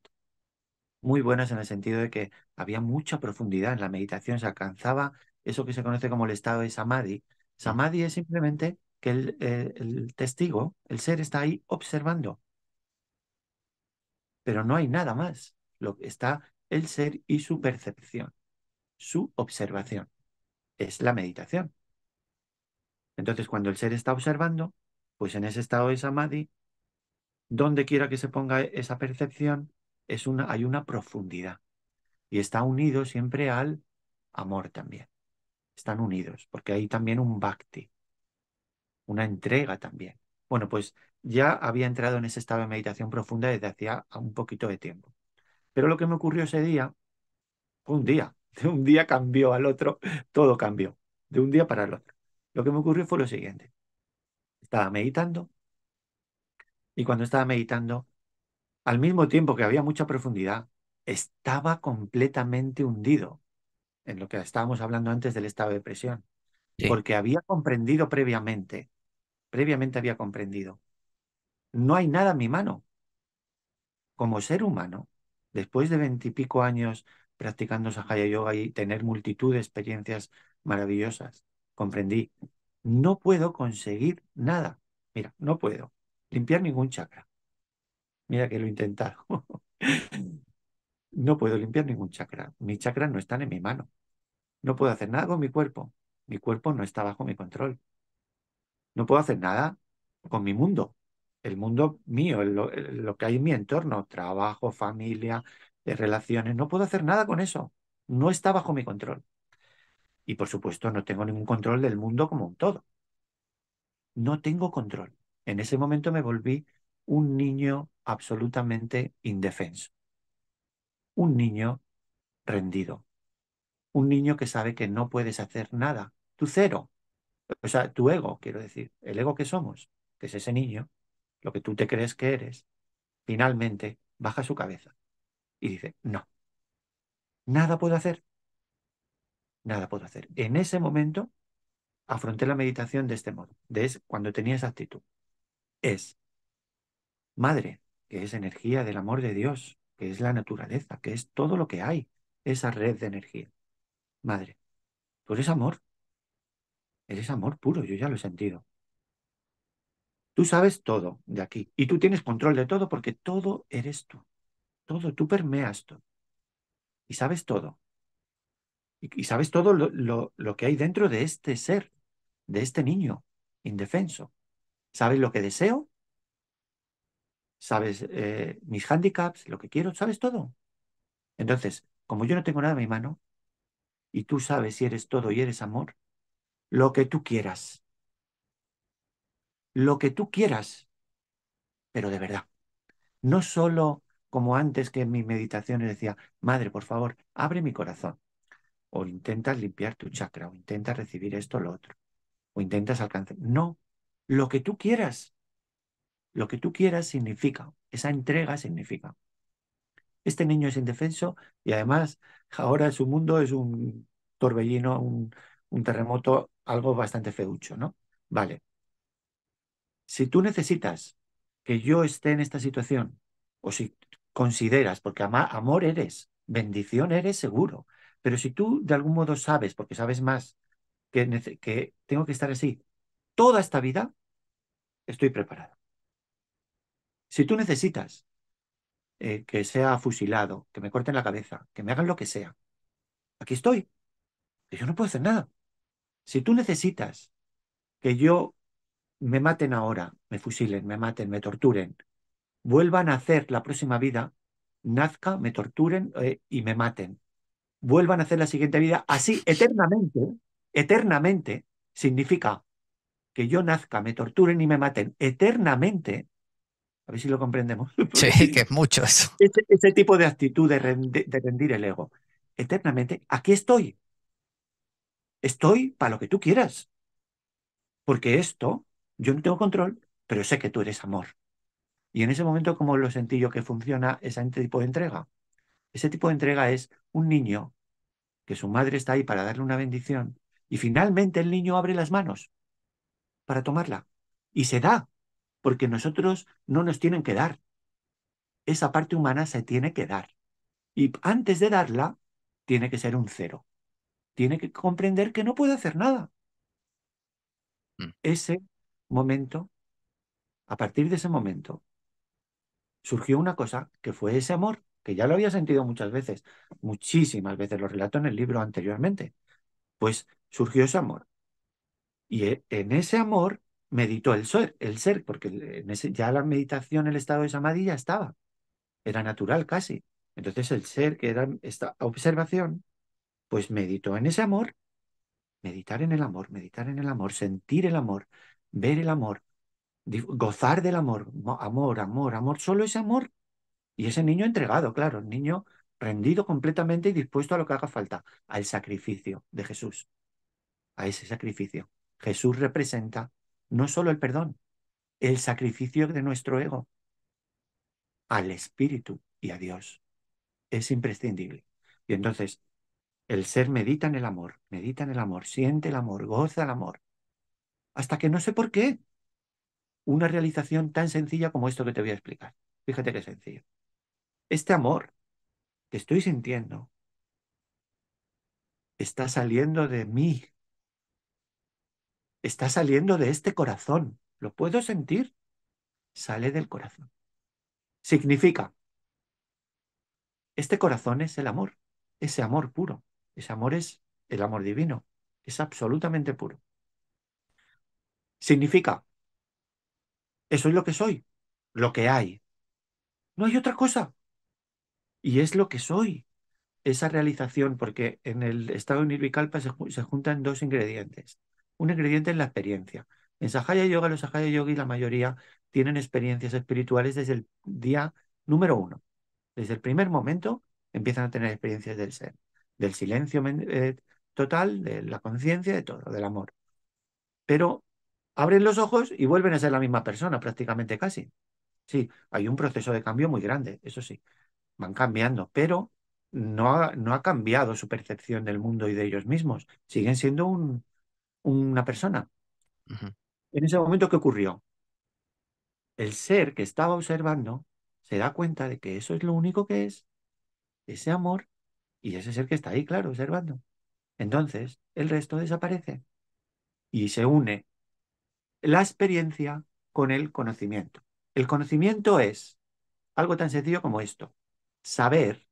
muy buenas en el sentido de que había mucha profundidad en la meditación, se alcanzaba eso que se conoce como el estado de samadhi. Samadhi es simplemente que eh, el, testigo, el ser está ahí observando, pero no hay nada más. Lo, está el ser y su percepción, su observación. Es la meditación. Entonces, cuando el ser está observando, pues en ese estado de samadhi, donde quiera que se ponga e-, esa percepción, una, hay una profundidad y está unido siempre al amor también. Están unidos, porque hay también un bhakti, una entrega también. Bueno, pues ya había entrado en ese estado de meditación profunda desde hacía un poquito de tiempo. Pero lo que me ocurrió ese día, fue un día, de un día cambió al otro, todo cambió, de un día para el otro. Lo que me ocurrió fue lo siguiente. Estaba meditando y cuando estaba meditando al mismo tiempo que había mucha profundidad, estaba completamente hundido en lo que estábamos hablando antes del estado de presión, porque había comprendido previamente, previamente había comprendido, no hay nada en mi mano. Como ser humano, después de veintipico años practicando Sahaya Yoga y tener multitud de experiencias maravillosas, comprendí, no puedo conseguir nada. Mira, no puedo limpiar ningún chakra, Mira que lo he intentado. no puedo limpiar ningún chakra. Mis chakras no están en mi mano. No puedo hacer nada con mi cuerpo. Mi cuerpo no está bajo mi control. No puedo hacer nada con mi mundo. El mundo mío, lo, lo que hay en mi entorno, trabajo, familia, eh, relaciones, no puedo hacer nada con eso. No está bajo mi control. Y por supuesto, no tengo ningún control del mundo como un todo. No tengo control. En ese momento me volví un niño absolutamente indefenso. Un niño rendido. Un niño que sabe que no puedes hacer nada. Tu cero. O sea, tu ego, quiero decir. El ego que somos, que es ese niño, lo que tú te crees que eres, finalmente baja su cabeza y dice, no, nada puedo hacer. Nada puedo hacer. En ese momento afronté la meditación de este modo, es, cuando tenía esa actitud. Es, madre, que es energía del amor de Dios, que es la naturaleza, que es todo lo que hay, esa red de energía. Madre, tú eres amor, eres amor puro, yo ya lo he sentido. Tú sabes todo de aquí y tú tienes control de todo porque todo eres tú, todo, tú permeas todo y sabes todo. Y, sabes todo lo que hay dentro de este ser, de este niño indefenso. Sabes lo que deseo sabes eh, mis handicaps, lo que quiero, sabes todo. Entonces, como yo no tengo nada en mi mano, y tú sabes si eres todo y eres amor, lo que tú quieras. Lo que tú quieras, pero de verdad. No solo como antes que en mis meditaciones decía, madre, por favor, abre mi corazón. O intentas limpiar tu chakra, o intentas recibir esto o lo otro, o intentas alcanzar. No, lo que tú quieras. Lo que tú quieras significa, esa entrega significa. Este niño es indefenso y además ahora su mundo es un torbellino, un, terremoto, algo bastante feucho, ¿no? Vale. Si tú necesitas que yo esté en esta situación, o si consideras, porque amor eres, bendición eres seguro, pero si tú de algún modo sabes, porque sabes más, que tengo que estar así toda esta vida, estoy preparado. Si tú necesitas eh, que sea fusilado, que me corten la cabeza, que me hagan lo que sea, aquí estoy. yo no puedo hacer nada. Si tú necesitas que yo me maten ahora, me fusilen, me maten, me torturen, vuelvan a hacer la próxima vida, nazca, me torturen eh, y me maten, vuelvan a hacer la siguiente vida así eternamente, eternamente, significa que yo nazca, me torturen y me maten eternamente, a ver si lo comprendemos. Sí, que es mucho eso. Ese, tipo de actitud de, de rendir el ego. Eternamente, aquí estoy. Estoy para lo que tú quieras. Porque esto, yo no tengo control, pero sé que tú eres amor. Y en ese momento, ¿cómo lo sentí yo que funciona ese tipo de entrega? Ese tipo de entrega es un niño que su madre está ahí para darle una bendición y finalmente el niño abre las manos para tomarla y se da porque nosotros no nos tienen que dar. Esa parte humana se tiene que dar. Y antes de darla, tiene que ser un cero. Tiene que comprender que no puede hacer nada. Mm. Ese momento, a partir de ese momento, surgió una cosa que fue ese amor, que ya lo había sentido muchas veces, muchísimas veces, lo relato en el libro anteriormente. Pues surgió ese amor. Y e, en ese amor meditó el ser, el ser porque ya la meditación, el estado de samadhi ya estaba, era natural casi. Entonces el ser, que era esta observación, pues meditó en ese amor, meditar en el amor, meditar en el amor, sentir el amor, ver el amor, gozar del amor, amor, amor, amor, solo ese amor. Y ese niño entregado, claro, el niño rendido completamente y dispuesto a lo que haga falta, al sacrificio de Jesús, a ese sacrificio. Jesús representa no solo el perdón, el sacrificio de nuestro ego al Espíritu y a Dios es imprescindible. Y entonces el ser medita en el amor, medita en el amor, siente el amor, goza el amor, hasta que no sé por qué una realización tan sencilla como esto que te voy a explicar. Fíjate qué sencillo. Este amor que estoy sintiendo está saliendo de mí está saliendo de este corazón. Lo puedo sentir. Sale del corazón. Significa, este corazón es el amor, ese amor puro. Ese amor es el amor divino, es absolutamente puro. Significa, eso es lo que soy, lo que hay. No hay otra cosa. Y es lo que soy, esa realización, porque en el estado nirvikalpa pues, se juntan dos ingredientes, un ingrediente en la experiencia. En Sahaya Yoga, los Sahaya Yogis, la mayoría tienen experiencias espirituales desde el día número uno. Desde el primer momento empiezan a tener experiencias del ser, del silencio eh, total, de la conciencia, de todo, del amor. Pero abren los ojos y vuelven a ser la misma persona, prácticamente casi. Sí, hay un proceso de cambio muy grande, eso sí, van cambiando, pero no no ha cambiado su percepción del mundo y de ellos mismos. Siguen siendo un, una persona. En ese momento, ¿qué ocurrió? El ser que estaba observando se da cuenta de que eso es lo único que es, ese amor y ese ser que está ahí, claro, observando. Entonces, el resto desaparece y se une la experiencia con el conocimiento. El conocimiento es algo tan sencillo como esto, saber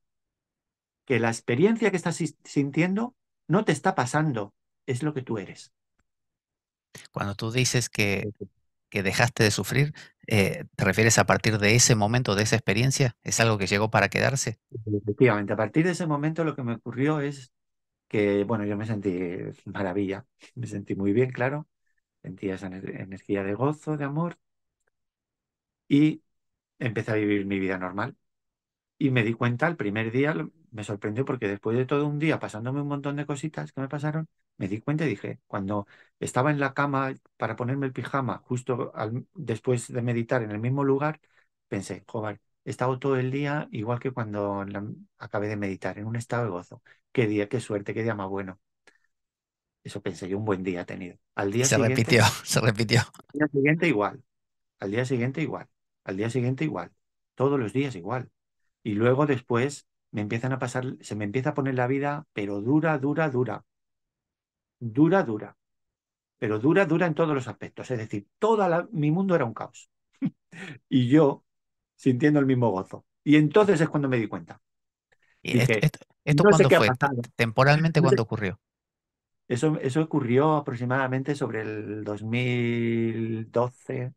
que la experiencia que estás sintiendo no te está pasando, es lo que tú eres. Cuando tú dices que, que dejaste de sufrir, eh, ¿te refieres a partir de ese momento, de esa experiencia? ¿Es algo que llegó para quedarse? Efectivamente, a partir de ese momento lo que me ocurrió es que, bueno, yo me sentí maravilla, me sentí muy bien, claro, sentía esa energía de gozo, de amor, y empecé a vivir mi vida normal. Y me di cuenta el primer día, me sorprendió porque después de todo un día pasándome un montón de cositas que me pasaron, me di cuenta y dije, cuando estaba en la cama para ponerme el pijama, justo después de meditar en el mismo lugar, pensé, joder, he estado todo el día igual que cuando acabé de meditar, en un estado de gozo. Qué día, qué suerte, qué día más bueno. Eso pensé yo, un buen día he tenido. Al día se repitió, se repitió. Al día siguiente igual, al día siguiente igual, al día siguiente igual, todos los días igual. Y luego después me empiezan a pasar, se me empieza a poner la vida, pero dura, dura, dura dura, dura. Pero dura, dura en todos los aspectos. Es decir, todo mi mundo era un caos. y yo sintiendo el mismo gozo. Y entonces es cuando me di cuenta. ¿Y esto, cuándo fue? ¿Temporalmente cuándo ocurrió? Eso, eso ocurrió aproximadamente sobre el 2012,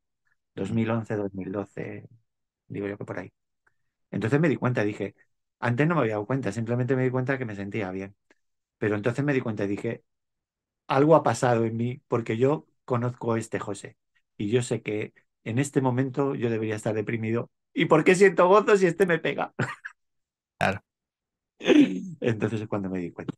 2011, 2012, digo yo que por ahí. Entonces me di cuenta, dije, antes no me había dado cuenta, simplemente me di cuenta que me sentía bien. Pero entonces me di cuenta y dije, algo ha pasado en mí porque yo conozco a este José y yo sé que en este momento yo debería estar deprimido. ¿Y por qué siento gozo si este me pega? Claro. Entonces es cuando me di cuenta.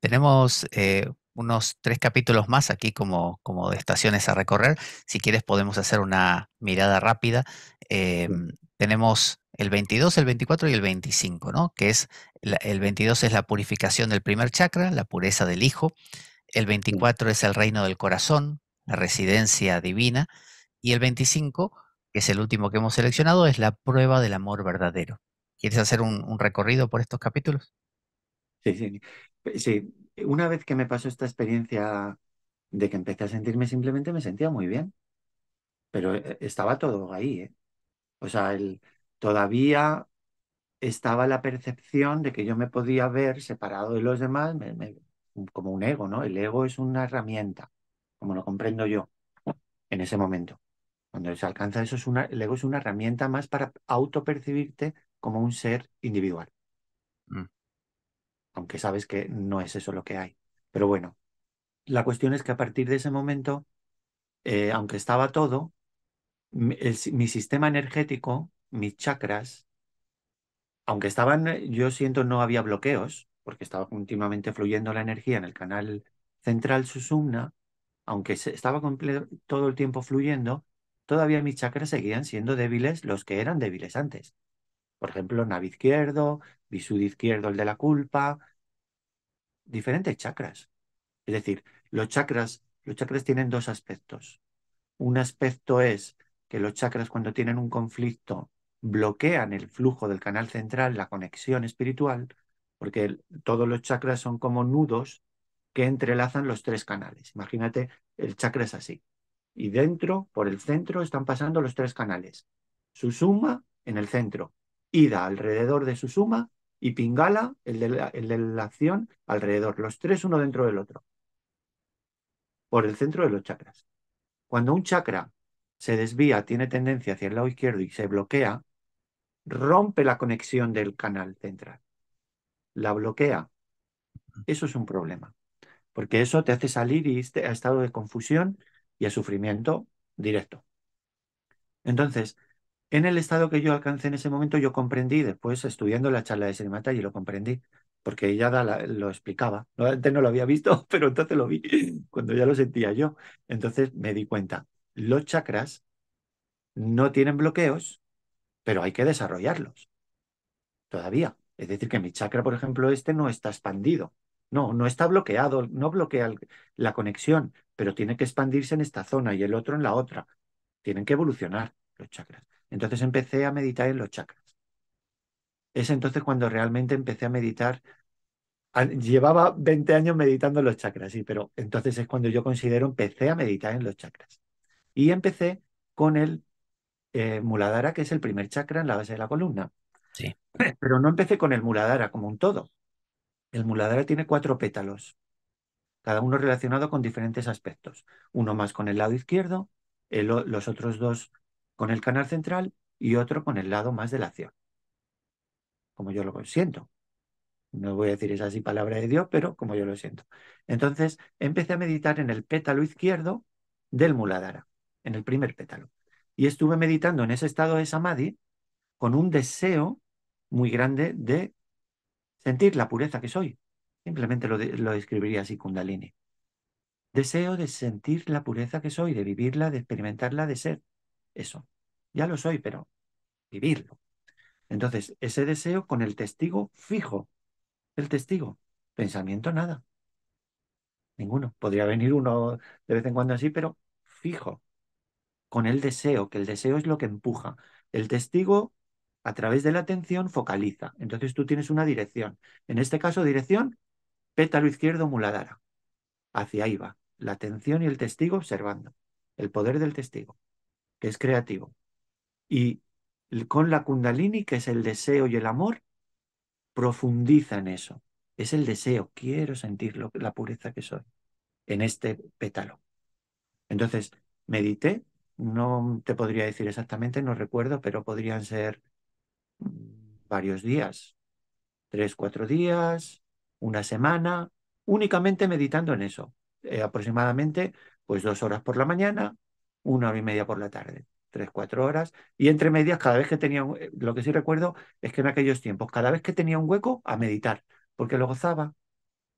Tenemos eh, unos tres capítulos más aquí como, como de estaciones a recorrer. Si quieres podemos hacer una mirada rápida. Em, tenemos el 22, el 24 y el 25, ¿no? Que es, el 22 es la purificación del primer chakra, la pureza del hijo, el 24 es el reino del corazón, la residencia divina, y el 25, que es el último que hemos seleccionado, es la prueba del amor verdadero. ¿Quieres hacer un, un recorrido por estos capítulos? Sí, sí, eh, sí. Una vez que me pasó esta experiencia de que empecé a sentirme simplemente, me sentía muy bien. Pero eh, estaba todo ahí, ¿eh? O sea, el, todavía estaba la percepción de que yo me podía ver separado de los demás como un ego, ¿no? El ego es una herramienta, como lo comprendo yo en ese momento. Cuando se alcanza eso, es el ego es una herramienta más para autopercibirte como un ser individual. Mm. Aunque sabes que no es eso lo que hay. Pero bueno, la cuestión es que a partir de ese momento, eh, aunque estaba todo, mi sistema energético mis chakras, aunque estaban, eh, yo siento, no había bloqueos, porque estaba continuamente fluyendo la energía en el canal central susumna, aunque estaba todo el tiempo fluyendo, todavía mis chakras seguían siendo débiles los que eran débiles antes. Por ejemplo, Navi izquierdo, Visud izquierdo, el de la culpa, diferentes chakras. Es decir, los chakras, los chakras tienen dos aspectos. Un aspecto es que los chakras cuando tienen un conflicto bloquean el flujo del canal central, la conexión espiritual, porque todos los chakras son como nudos que entrelazan los tres canales. Imagínate, el chakra es así. Y dentro, por el centro, están pasando los tres canales. suma en el centro, Ida alrededor de suma y Pingala, el de la acción, alrededor. Los tres uno dentro del otro. Por el centro de los chakras. Cuando un chakra se desvía, tiene tendencia hacia el lado izquierdo y se bloquea, rompe la conexión del canal central, la bloquea. Eso es un problema, porque eso te hace salir a estado de confusión y a sufrimiento directo. Entonces, en el estado que yo alcancé en ese momento, yo comprendí, después estudiando la charla de Serimata, y lo comprendí, porque ella lo explicaba. Antes no lo había visto, pero entonces lo vi cuando ya lo sentía yo. Entonces me di cuenta, los chakras no tienen bloqueos pero hay que desarrollarlos todavía. Es decir, que mi chakra, por ejemplo, este no está expandido. No, no está bloqueado, no bloquea la conexión, pero tiene que expandirse en esta zona y el otro en la otra. Tienen que evolucionar los chakras. Entonces empecé a meditar en los chakras. Es entonces cuando realmente empecé a meditar. Llevaba 20 años meditando en los chakras, sí, pero entonces es cuando yo considero empecé a meditar en los chakras. Y empecé con el Muladara, eh, Muladhara, que es el primer chakra en la base de la columna. Sí. Pero no empecé con el Muladhara como un todo. El Muladhara tiene cuatro pétalos, cada uno relacionado con diferentes aspectos. Uno más con el lado izquierdo, los otros dos con el canal central y otro con el lado más de la acción. Como yo lo siento. No voy a decir esa así palabra de Dios, pero como yo lo siento. Entonces empecé a meditar en el pétalo izquierdo del Muladhara, en el primer pétalo y estuve meditando en ese estado de samadhi con un deseo muy grande de sentir la pureza que soy. Simplemente lo, describiría así, Kundalini. Deseo de sentir la pureza que soy, de vivirla, de experimentarla, de ser. Eso. Ya lo soy, pero vivirlo. Entonces, ese deseo con el testigo fijo. El testigo. Pensamiento nada. Ninguno. Podría venir uno de vez en cuando así, pero fijo con el deseo, que el deseo es lo que empuja. El testigo, a través de la atención, focaliza. Entonces tú tienes una dirección. En este caso, dirección pétalo izquierdo muladara. Hacia ahí va. La atención y el testigo observando. El poder del testigo, que es creativo. Y con la kundalini, que es el deseo y el amor, profundiza en eso. Es el deseo, quiero sentir la pureza que soy en este pétalo. Entonces, medité no te podría decir exactamente, no recuerdo, pero podrían ser mm, varios días, tres, cuatro días, una semana, únicamente meditando en eso. Eh, aproximadamente pues dos horas por la mañana, una hora y media por la tarde, tres, cuatro horas. Y entre medias, cada vez que tenía, eh, lo que sí recuerdo es que en aquellos tiempos, cada vez que tenía un hueco, a meditar, porque lo gozaba,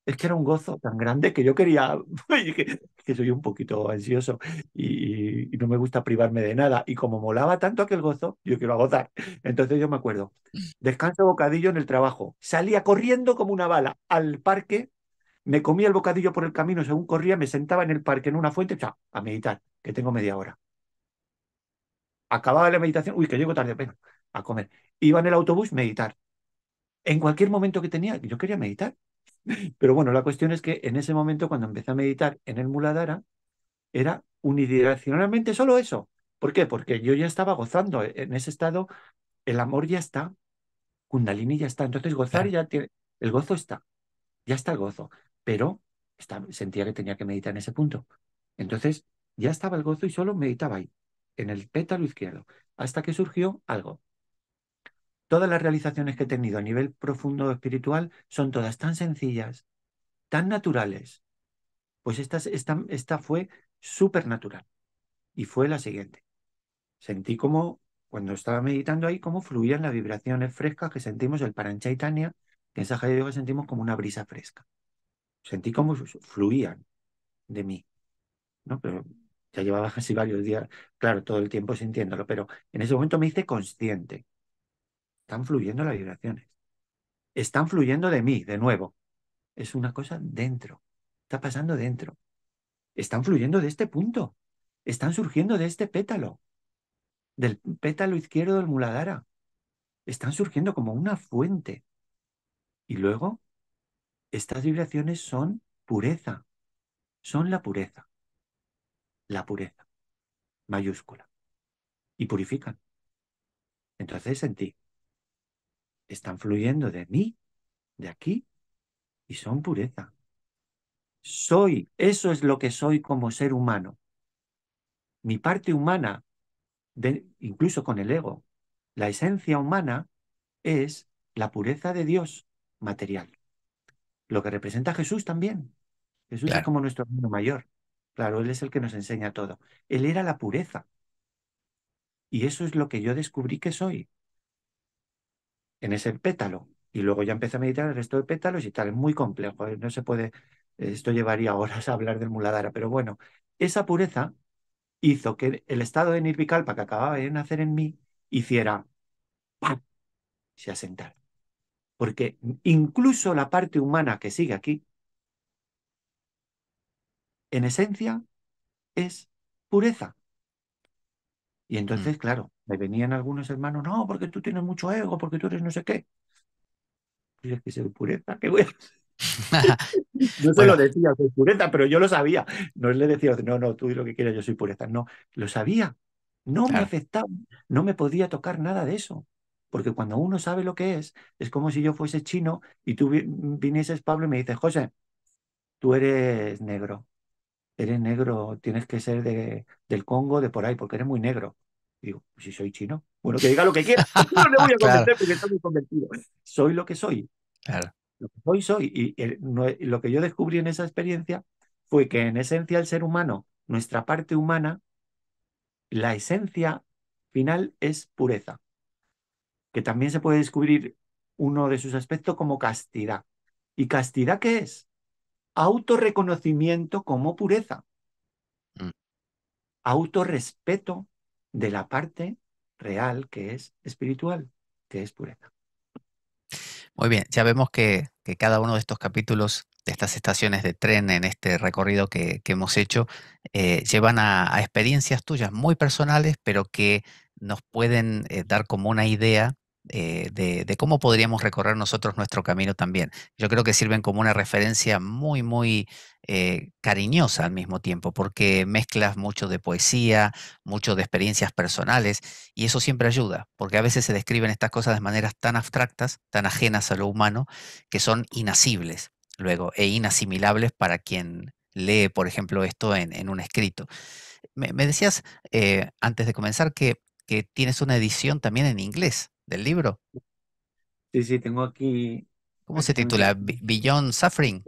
es que era un gozo tan grande que yo quería, que, que soy un poquito ansioso y, no me gusta privarme de nada. Y como molaba tanto aquel gozo, yo quiero gozar. Entonces yo me acuerdo, descanso bocadillo en el trabajo, salía corriendo como una bala al parque, me comía el bocadillo por el camino, según corría, me sentaba en el parque en una fuente, sea, a meditar, que tengo media hora. Acababa la meditación, uy, que llego tarde, venga, a comer. Iba en el autobús, a meditar. En cualquier momento que tenía, yo quería meditar. Pero bueno, la cuestión es que en ese momento, cuando empecé a meditar en el Muladhara, era unidireccionalmente solo eso. ¿Por qué? Porque yo ya estaba gozando eh, en ese estado, el amor ya está, Kundalini ya está. Entonces, gozar ya tiene. El gozo está, ya está el gozo. Pero sentía que tenía que meditar en ese punto. Entonces, ya estaba el gozo y solo meditaba ahí, en el pétalo izquierdo, hasta que surgió algo. Todas las realizaciones que he tenido a nivel profundo espiritual son todas tan sencillas, tan naturales. Pues esta, fue súper natural. Y fue la siguiente. Sentí como, cuando estaba meditando ahí, cómo fluían las vibraciones frescas que sentimos el Paranchaitania, que en Sahaja sentimos como una brisa fresca. Sentí como fluían de mí. ¿no? Pero ya llevaba casi varios días, claro, todo el tiempo sintiéndolo, pero en ese momento me hice consciente están fluyendo las vibraciones. Están fluyendo de mí, de nuevo. Es una cosa dentro. Está pasando dentro. Están fluyendo de este punto. Están surgiendo de este pétalo. Del pétalo izquierdo del muladara. Están surgiendo como una fuente. Y luego, estas vibraciones son pureza. Son la pureza. La pureza. Mayúscula. Y purifican. Entonces en ti están fluyendo de mí, de aquí, y son pureza. Soy, eso es lo que soy como ser humano. Mi parte humana, incluso con el ego, la esencia humana es la pureza de Dios material. Lo que representa Jesús también. Jesús es como nuestro hermano mayor. Claro, Él es el que nos enseña todo. Él era la pureza. Y eso es lo que yo descubrí que soy en ese pétalo. Y luego ya empecé a meditar el resto de pétalos y tal. Es muy complejo, ¿eh? no se puede, esto llevaría horas a hablar del muladara, pero bueno, esa pureza hizo que el estado de Nirvikalpa que acababa de nacer en mí hiciera ¡pam! se asentara. Porque incluso la parte humana que sigue aquí, en esencia, es pureza. Y mm. entonces, claro, venían algunos hermanos, no, porque tú tienes mucho ego, porque tú eres no sé qué. Y que soy pureta, qué bueno. yo se lo decía, soy pureza, pero yo lo sabía. No le decía, no, no, tú y lo que quieras, yo soy pureza No, lo sabía. No me afectaba, no me podía tocar nada de eso. Porque cuando uno sabe lo que es, es como si yo fuese chino y tú vinieses, Pablo, y me dices, José, tú eres negro, eres negro, tienes que ser de, del Congo, de por ahí, porque eres muy negro. Digo, pues si soy chino, bueno, que diga lo que quiera. No le voy a porque estoy Soy lo que soy. Lo que soy, soy. Y lo que yo descubrí en esa experiencia fue que en esencia el ser humano, nuestra parte humana, la esencia final es pureza, que también se puede descubrir uno de sus aspectos como castidad. ¿Y castidad qué es? Autorreconocimiento como pureza. auto mm. Autorrespeto de la parte real que es espiritual, que es pureza. Muy bien, ya vemos que, cada uno de estos capítulos, de estas estaciones de tren en este recorrido que, hemos hecho, eh, llevan a, experiencias tuyas muy personales, pero que nos pueden eh, dar como una idea eh, de, cómo podríamos recorrer nosotros nuestro camino también. Yo creo que sirven como una referencia muy, muy eh, cariñosa al mismo tiempo, porque mezclas mucho de poesía, mucho de experiencias personales, y eso siempre ayuda, porque a veces se describen estas cosas de maneras tan abstractas, tan ajenas a lo humano, que son inasibles luego e inasimilables para quien lee, por ejemplo, esto en, un escrito. Me, decías eh, antes de comenzar que tienes una edición también en inglés del libro. Sí, sí, tengo aquí. ¿Cómo se titula? Beyond Suffering.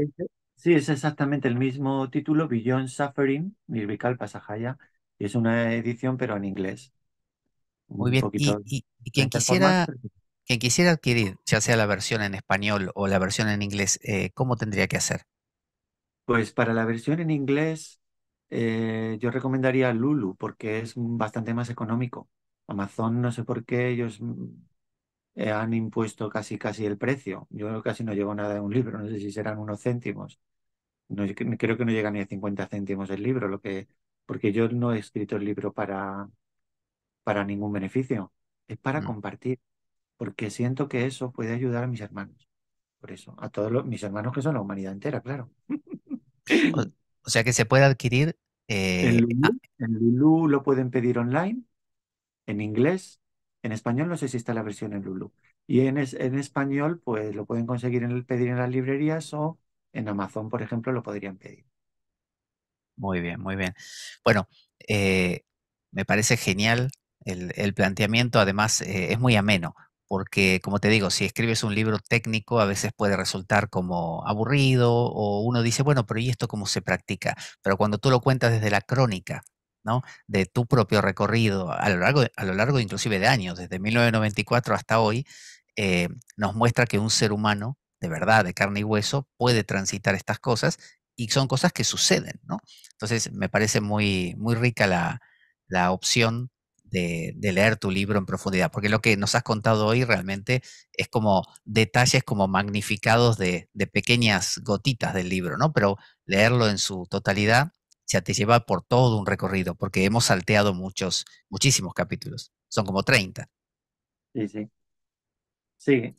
Sí, es exactamente el mismo título, Beyond Suffering, Nirvikal Pasajaya. Es una edición, pero en inglés. Muy bien. Y, quien este quisiera, quien quisiera adquirir, ya sea la versión en español o la versión en inglés, eh, ¿cómo tendría que hacer? Pues para la versión en inglés, eh, yo recomendaría Lulu porque es bastante más económico. Amazon, no sé por qué, ellos mm, eh, han impuesto casi casi el precio. Yo casi no llevo nada de un libro, no sé si serán unos céntimos. No, creo que no llega ni a 50 céntimos el libro, lo que, porque yo no he escrito el libro para, para ningún beneficio, es para mm. compartir, porque siento que eso puede ayudar a mis hermanos. Por eso, a todos mis hermanos que son la humanidad entera, claro. O, sea que se puede adquirir. Eh... El, lo pueden pedir online en inglés. En español no sé si está la versión en Lulu. Y en, en español, pues lo pueden conseguir en el, pedir en las librerías o en Amazon, por ejemplo, lo podrían pedir. Muy bien, muy bien. Bueno, eh, me parece genial el, planteamiento. Además, eh, es muy ameno, porque como te digo, si escribes un libro técnico a veces puede resultar como aburrido o uno dice, bueno, pero ¿y esto cómo se practica? Pero cuando tú lo cuentas desde la crónica, de tu propio recorrido a lo largo, a lo largo inclusive de años, desde 1994 hasta hoy, eh, nos muestra que un ser humano de verdad, de carne y hueso, puede transitar estas cosas y son cosas que suceden, ¿no? Entonces me parece muy, muy rica la, opción de, leer tu libro en profundidad, porque lo que nos has contado hoy realmente es como detalles como magnificados de, de pequeñas gotitas del libro, ¿no? Pero leerlo en su totalidad se te lleva por todo un recorrido, porque hemos salteado muchos, muchísimos capítulos. Son como 30. Sí, sí. Sí,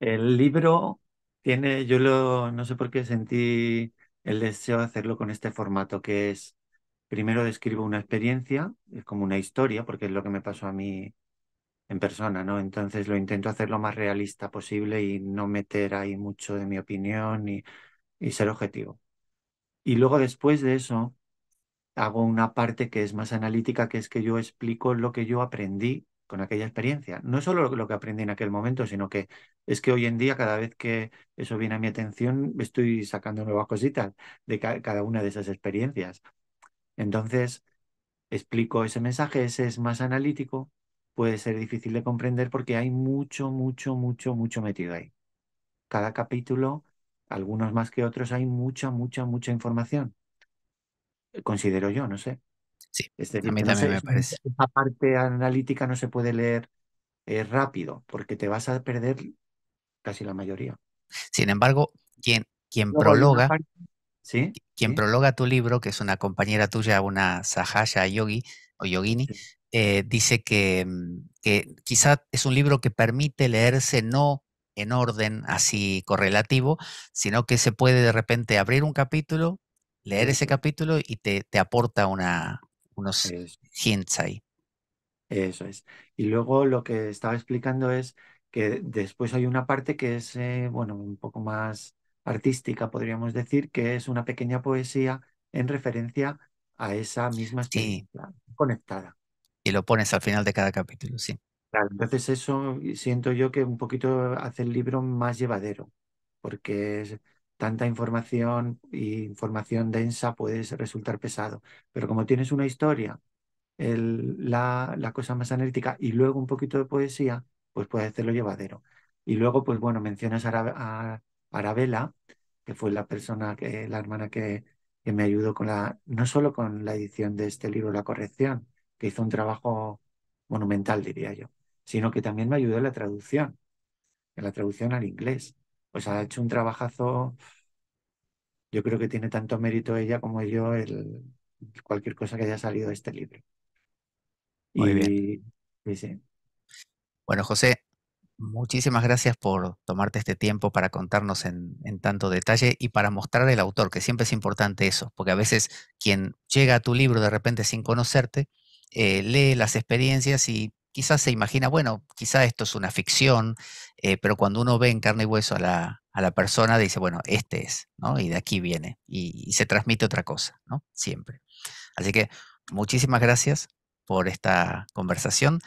el libro tiene, yo lo, no sé por qué sentí el deseo de hacerlo con este formato, que es, primero describo una experiencia, es como una historia, porque es lo que me pasó a mí en persona, ¿no? Entonces lo intento hacer lo más realista posible y no meter ahí mucho de mi opinión y, y ser objetivo. Y luego después de eso, hago una parte que es más analítica, que es que yo explico lo que yo aprendí con aquella experiencia. No solo lo que aprendí en aquel momento, sino que es que hoy en día cada vez que eso viene a mi atención, estoy sacando nuevas cositas de cada una de esas experiencias. Entonces, explico ese mensaje, ese es más analítico, puede ser difícil de comprender porque hay mucho, mucho, mucho, mucho metido ahí. Cada capítulo, algunos más que otros, hay mucha, mucha, mucha información considero yo, no sé. Sí, este, también me parece. parte analítica no se puede leer eh, rápido, porque te vas a perder casi la mayoría. Sin embargo, quien, quien prologa. Quien prologa tu libro, que es una compañera tuya, una Sahasha Yogi o Yogini, eh, dice que, mm, que quizá es un libro que permite leerse no en orden así correlativo, sino que se puede de repente abrir un capítulo, leer ese capítulo y te, aporta una, unos hints ahí. Eso es. Y luego lo que estaba explicando es que después hay una parte que es, eh, bueno, un poco más artística, podríamos decir, que es una pequeña poesía en referencia a esa misma experiencia conectada. Y lo pones al final de cada capítulo, sí. entonces eso siento yo que un poquito hace el libro más llevadero, porque es tanta información y información densa puede resultar pesado. Pero como tienes una historia, la, cosa más analítica y luego un poquito de poesía, pues puede hacerlo llevadero. Y luego, pues bueno, mencionas a, Arabella, que fue la persona, que, la hermana que, que me ayudó con la, no solo con la edición de este libro, la corrección, que hizo un trabajo monumental, diría yo, sino que también me ayudó en la traducción, en la traducción al inglés pues ha hecho un trabajazo. Yo creo que tiene tanto mérito ella como yo el, cualquier cosa que haya salido de este libro. Muy bien. Bueno, José, muchísimas gracias por tomarte este tiempo para contarnos en, tanto detalle y para mostrar el autor, que siempre es importante eso, porque a veces quien llega a tu libro de repente sin conocerte, eh, lee las experiencias y quizás se imagina, bueno, quizás esto es una ficción, eh, pero cuando uno ve en carne y hueso a la, persona, dice, bueno, este es, ¿no? Y de aquí viene, y, se transmite otra cosa, ¿no? Siempre. Así que muchísimas gracias por esta conversación,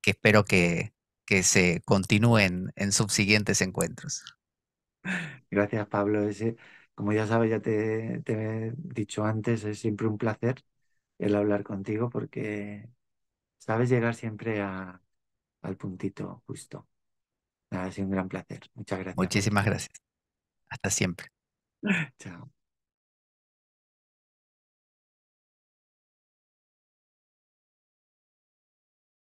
que espero que, que se continúen en subsiguientes encuentros. Gracias, Pablo. como ya sabes, ya te he dicho antes, es siempre un placer el hablar contigo porque Sabes llegar siempre al puntito justo. ha sido un gran placer. Muchas gracias. Muchísimas gracias. Hasta siempre. Chao.